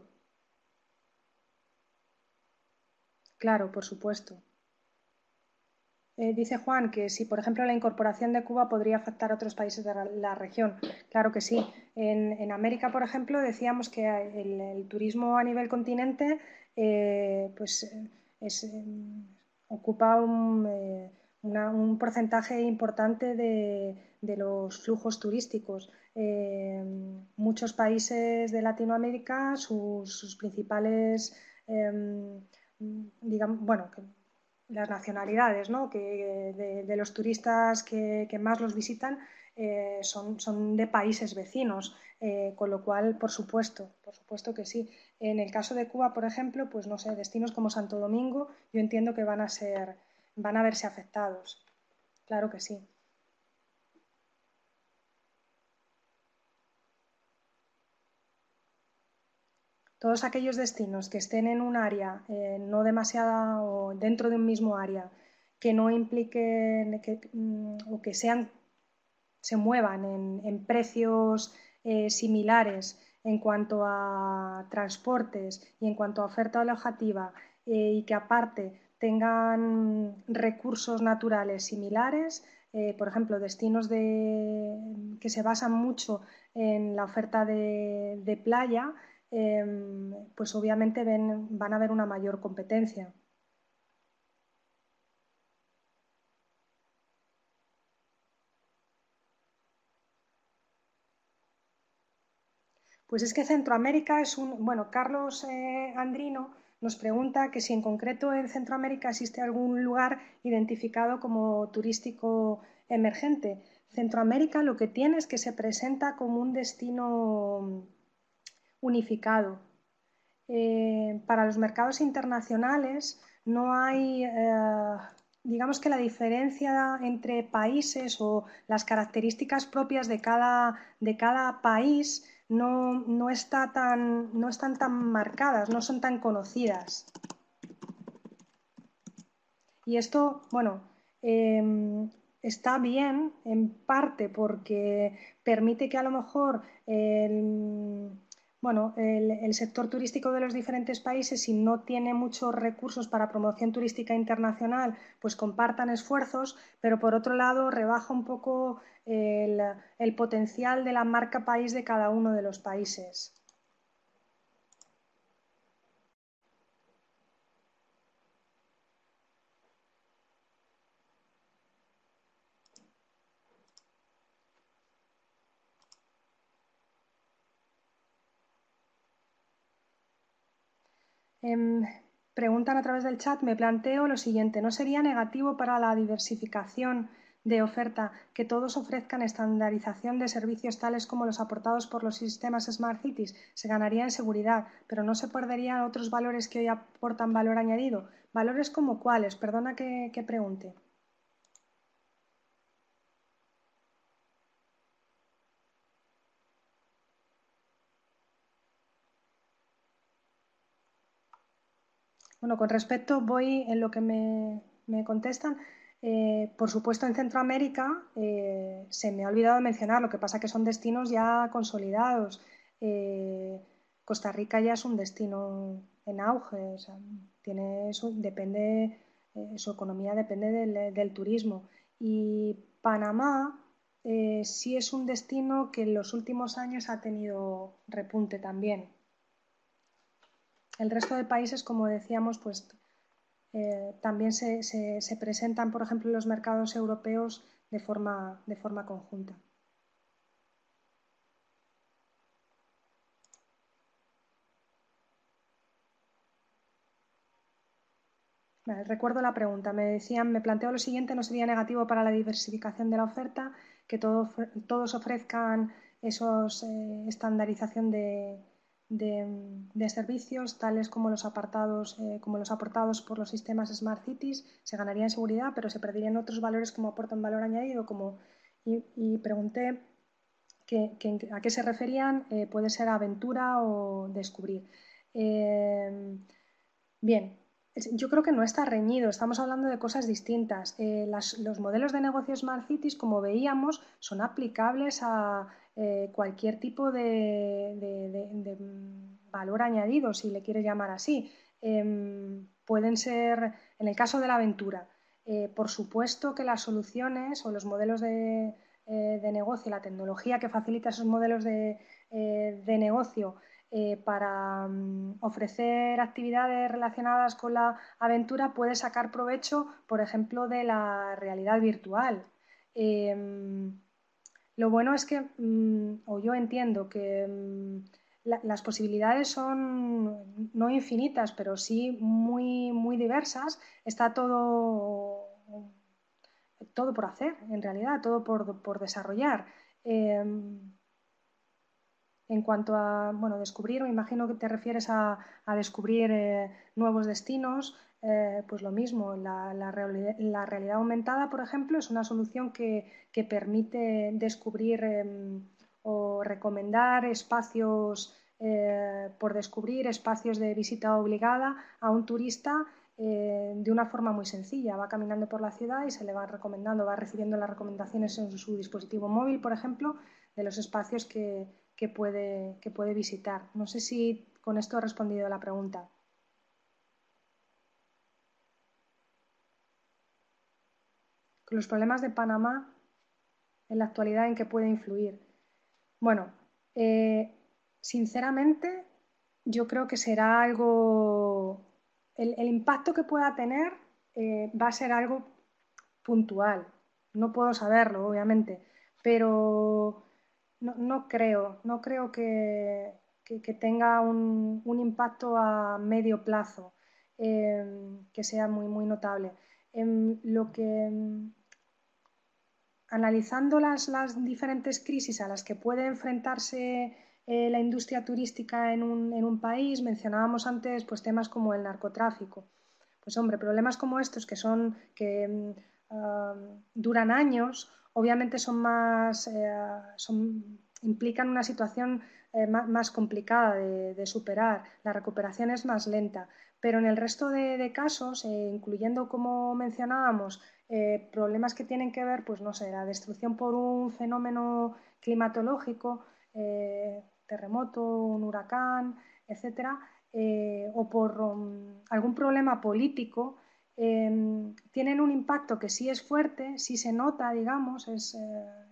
Claro, por supuesto. Eh, dice Juan que si, por ejemplo, la incorporación de Cuba podría afectar a otros países de la región. Claro que sí. En, América, por ejemplo, decíamos que el, turismo a nivel continente eh, pues, eh, ocupa un, porcentaje importante de, los flujos turísticos. muchos países de Latinoamérica, sus, sus principales, digamos, bueno, las nacionalidades, ¿no? que de, los turistas que, más los visitan eh, son, son, de países vecinos, eh, con lo cual, por supuesto, por supuesto que sí. En el caso de Cuba, por ejemplo, pues no sé, destinos como Santo Domingo, yo entiendo que van a ser, van a verse afectados. Claro que sí. todos aquellos destinos que estén en un área eh, no demasiada o dentro de un mismo área que no impliquen mm, o que se muevan en, precios eh, similares en cuanto a transportes y en cuanto a oferta alojativa eh, y que aparte tengan recursos naturales similares, por ejemplo, destinos que se basan mucho en la oferta de playa, Em, pues obviamente ven, van a haber una mayor competencia. Pues es que Centroamérica es un... Bueno, Carlos eh, Andrino nos pregunta que si en concreto en Centroamérica existe algún lugar identificado como turístico emergente. Centroamérica lo que tiene es que se presenta como un destino unificado. Eh, para los mercados internacionales no hay, eh, digamos que la diferencia entre países o las características propias de cada, de cada país no, no, está tan, no están tan marcadas, no son tan conocidas. Y esto, bueno, em, está bien en parte porque permite que a lo mejor el bueno, el, sector turístico de los diferentes países, si no tiene muchos recursos para promoción turística internacional, pues compartan esfuerzos, pero por otro lado rebaja un poco el potencial de la marca país de cada uno de los países. Em, preguntan a través del chat, me planteo lo siguiente, ¿no sería negativo para la diversificación de oferta que todos ofrezcan estandarización de servicios tales como los aportados por los sistemas Smart Cities? Se ganaría en seguridad, pero no se perderían otros valores que hoy aportan valor añadido. ¿Valores como cuáles? Perdona que pregunte. con respecto, voy en lo que me, contestan. Eh, por supuesto, en Centroamérica eh, se me ha olvidado mencionar, lo que pasa que son destinos ya consolidados. Eh, Costa Rica ya es un destino en auge, depende, su economía depende del turismo. Y Panamá sí es un destino que en los últimos años ha tenido repunte también. El resto de países, como decíamos, pues eh, también se, presentan, por ejemplo, en los mercados europeos de forma, conjunta. recuerdo la pregunta. Me decían, me planteo lo siguiente, ¿no sería negativo para la diversificación de la oferta que todos ofrezcan esos eh, estandarización de, de, servicios, tales como los, apartados, eh, como los aportados por los sistemas Smart Cities, se ganaría en seguridad, pero se perderían otros valores como aportan valor añadido, como y, pregunté a qué se referían, eh, puede ser aventura o descubrir. Eh, bien, yo creo que no está reñido, estamos hablando de cosas distintas. Eh, los modelos de negocio Smart Cities, como veíamos, son aplicables a eh, cualquier tipo de, valor añadido, si le quieres llamar así. Em, pueden ser, en el caso de la aventura, eh, por supuesto que las soluciones o los modelos de, negocio, la tecnología que facilita esos modelos de, negocio, eh, para mm, ofrecer actividades relacionadas con la aventura puede sacar provecho, por ejemplo, de la realidad virtual. Em, lo bueno es que, mm, o yo entiendo que mm, las posibilidades son no infinitas, pero sí muy, muy diversas. Está todo, todo por hacer, en realidad, todo por, desarrollar. Em, en cuanto a bueno, descubrir, me imagino que te refieres a, descubrir eh, nuevos destinos, eh, pues lo mismo, la, realidad, aumentada, por ejemplo, es una solución que, permite descubrir em, o recomendar espacios eh, por descubrir, espacios de visita obligada a un turista de una forma muy sencilla. Va caminando por la ciudad y se le va recomendando, va recibiendo las recomendaciones en su dispositivo móvil, por ejemplo, de los espacios que, que puede, puede visitar. No sé si con esto he respondido a la pregunta. Los problemas de Panamá en la actualidad en que puede influir. Bueno, eh, sinceramente yo creo que será algo, el, impacto que pueda tener eh, va a ser algo puntual. No puedo saberlo, obviamente, pero no, creo, no creo que, tenga un, impacto a medio plazo em, que sea muy, muy notable. En em, lo que, em, analizando las, las, diferentes crisis a las que puede enfrentarse eh, la industria turística en un, en un, país, mencionábamos antes pues, temas como el narcotráfico. Pues hombre, problemas como estos que son que duran años, obviamente son más, eh, implican una situación eh, más, complicada de, superar, la recuperación es más lenta, pero en el resto de, casos, eh, incluyendo como mencionábamos, problemas que tienen que ver, pues no sé, la destrucción por un fenómeno climatológico, terremoto, un huracán, etcétera, o por um, algún problema político, Em, tienen un impacto que sí es fuerte, sí se nota, digamos, eh,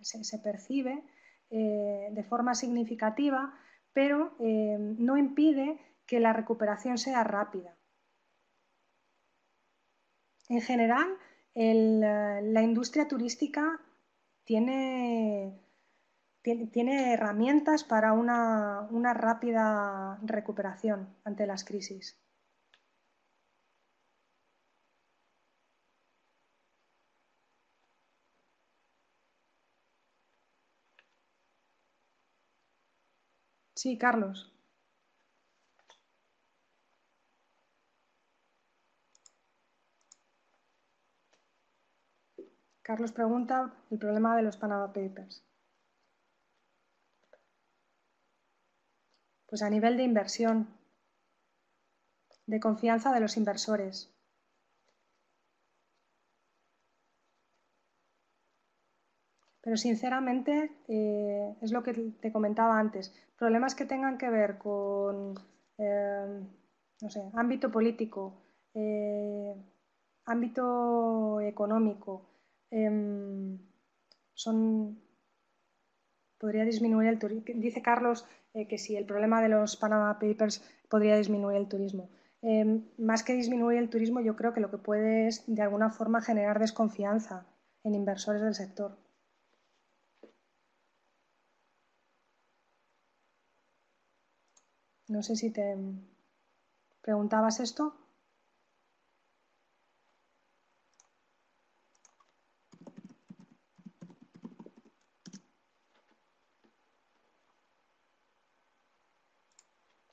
se, percibe eh, de forma significativa, pero em, no impide que la recuperación sea rápida. En general, eh, la industria turística tiene, herramientas para una rápida recuperación ante las crisis. Sí, Carlos. Carlos pregunta el problema de los Panama Papers. Pues a nivel de inversión, de confianza de los inversores. Pero sinceramente, eh, es lo que te comentaba antes, problemas que tengan que ver con, eh, no sé, ámbito político, eh, ámbito económico, em, son, podría disminuir el turismo. Dice Carlos que si sí, el problema de los Panama Papers podría disminuir el turismo. Em, más que disminuir el turismo, yo creo que lo que puede es, de alguna forma, generar desconfianza en inversores del sector. No sé si te preguntabas esto.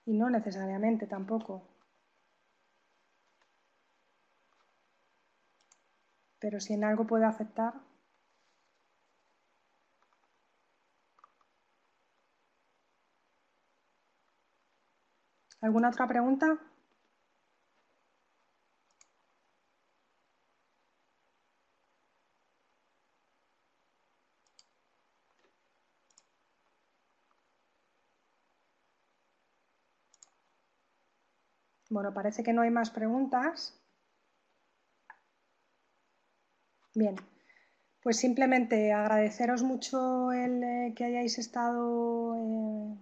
Y no necesariamente tampoco. Pero si en algo puede afectar, ¿Alguna otra pregunta? Bueno, parece que no hay más preguntas. Bien, pues simplemente agradeceros mucho el eh, que hayáis estado eh,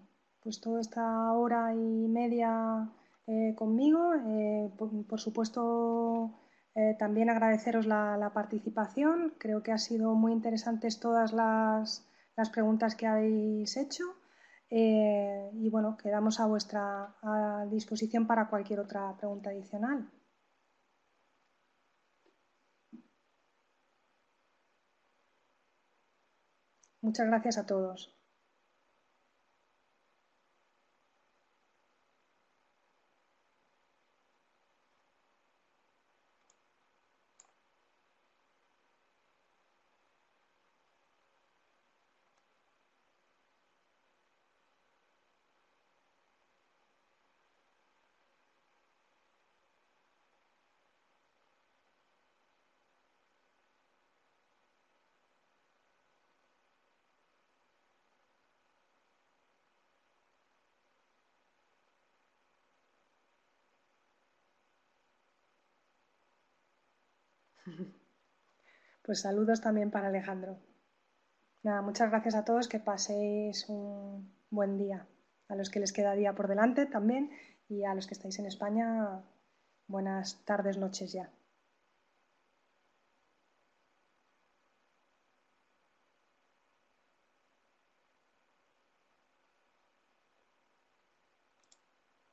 pues toda esta hora y media eh, conmigo. Eh, por, supuesto, eh, también agradeceros la, participación. Creo que han sido muy interesantes todas las, preguntas que habéis hecho. y bueno, quedamos a vuestra disposición para cualquier otra pregunta adicional. Muchas gracias a todos. Pues saludos también para Alejandro. Nada, muchas gracias a todos, que paséis un buen día. A los que les queda día por delante también y a los que estáis en España, buenas tardes, noches ya.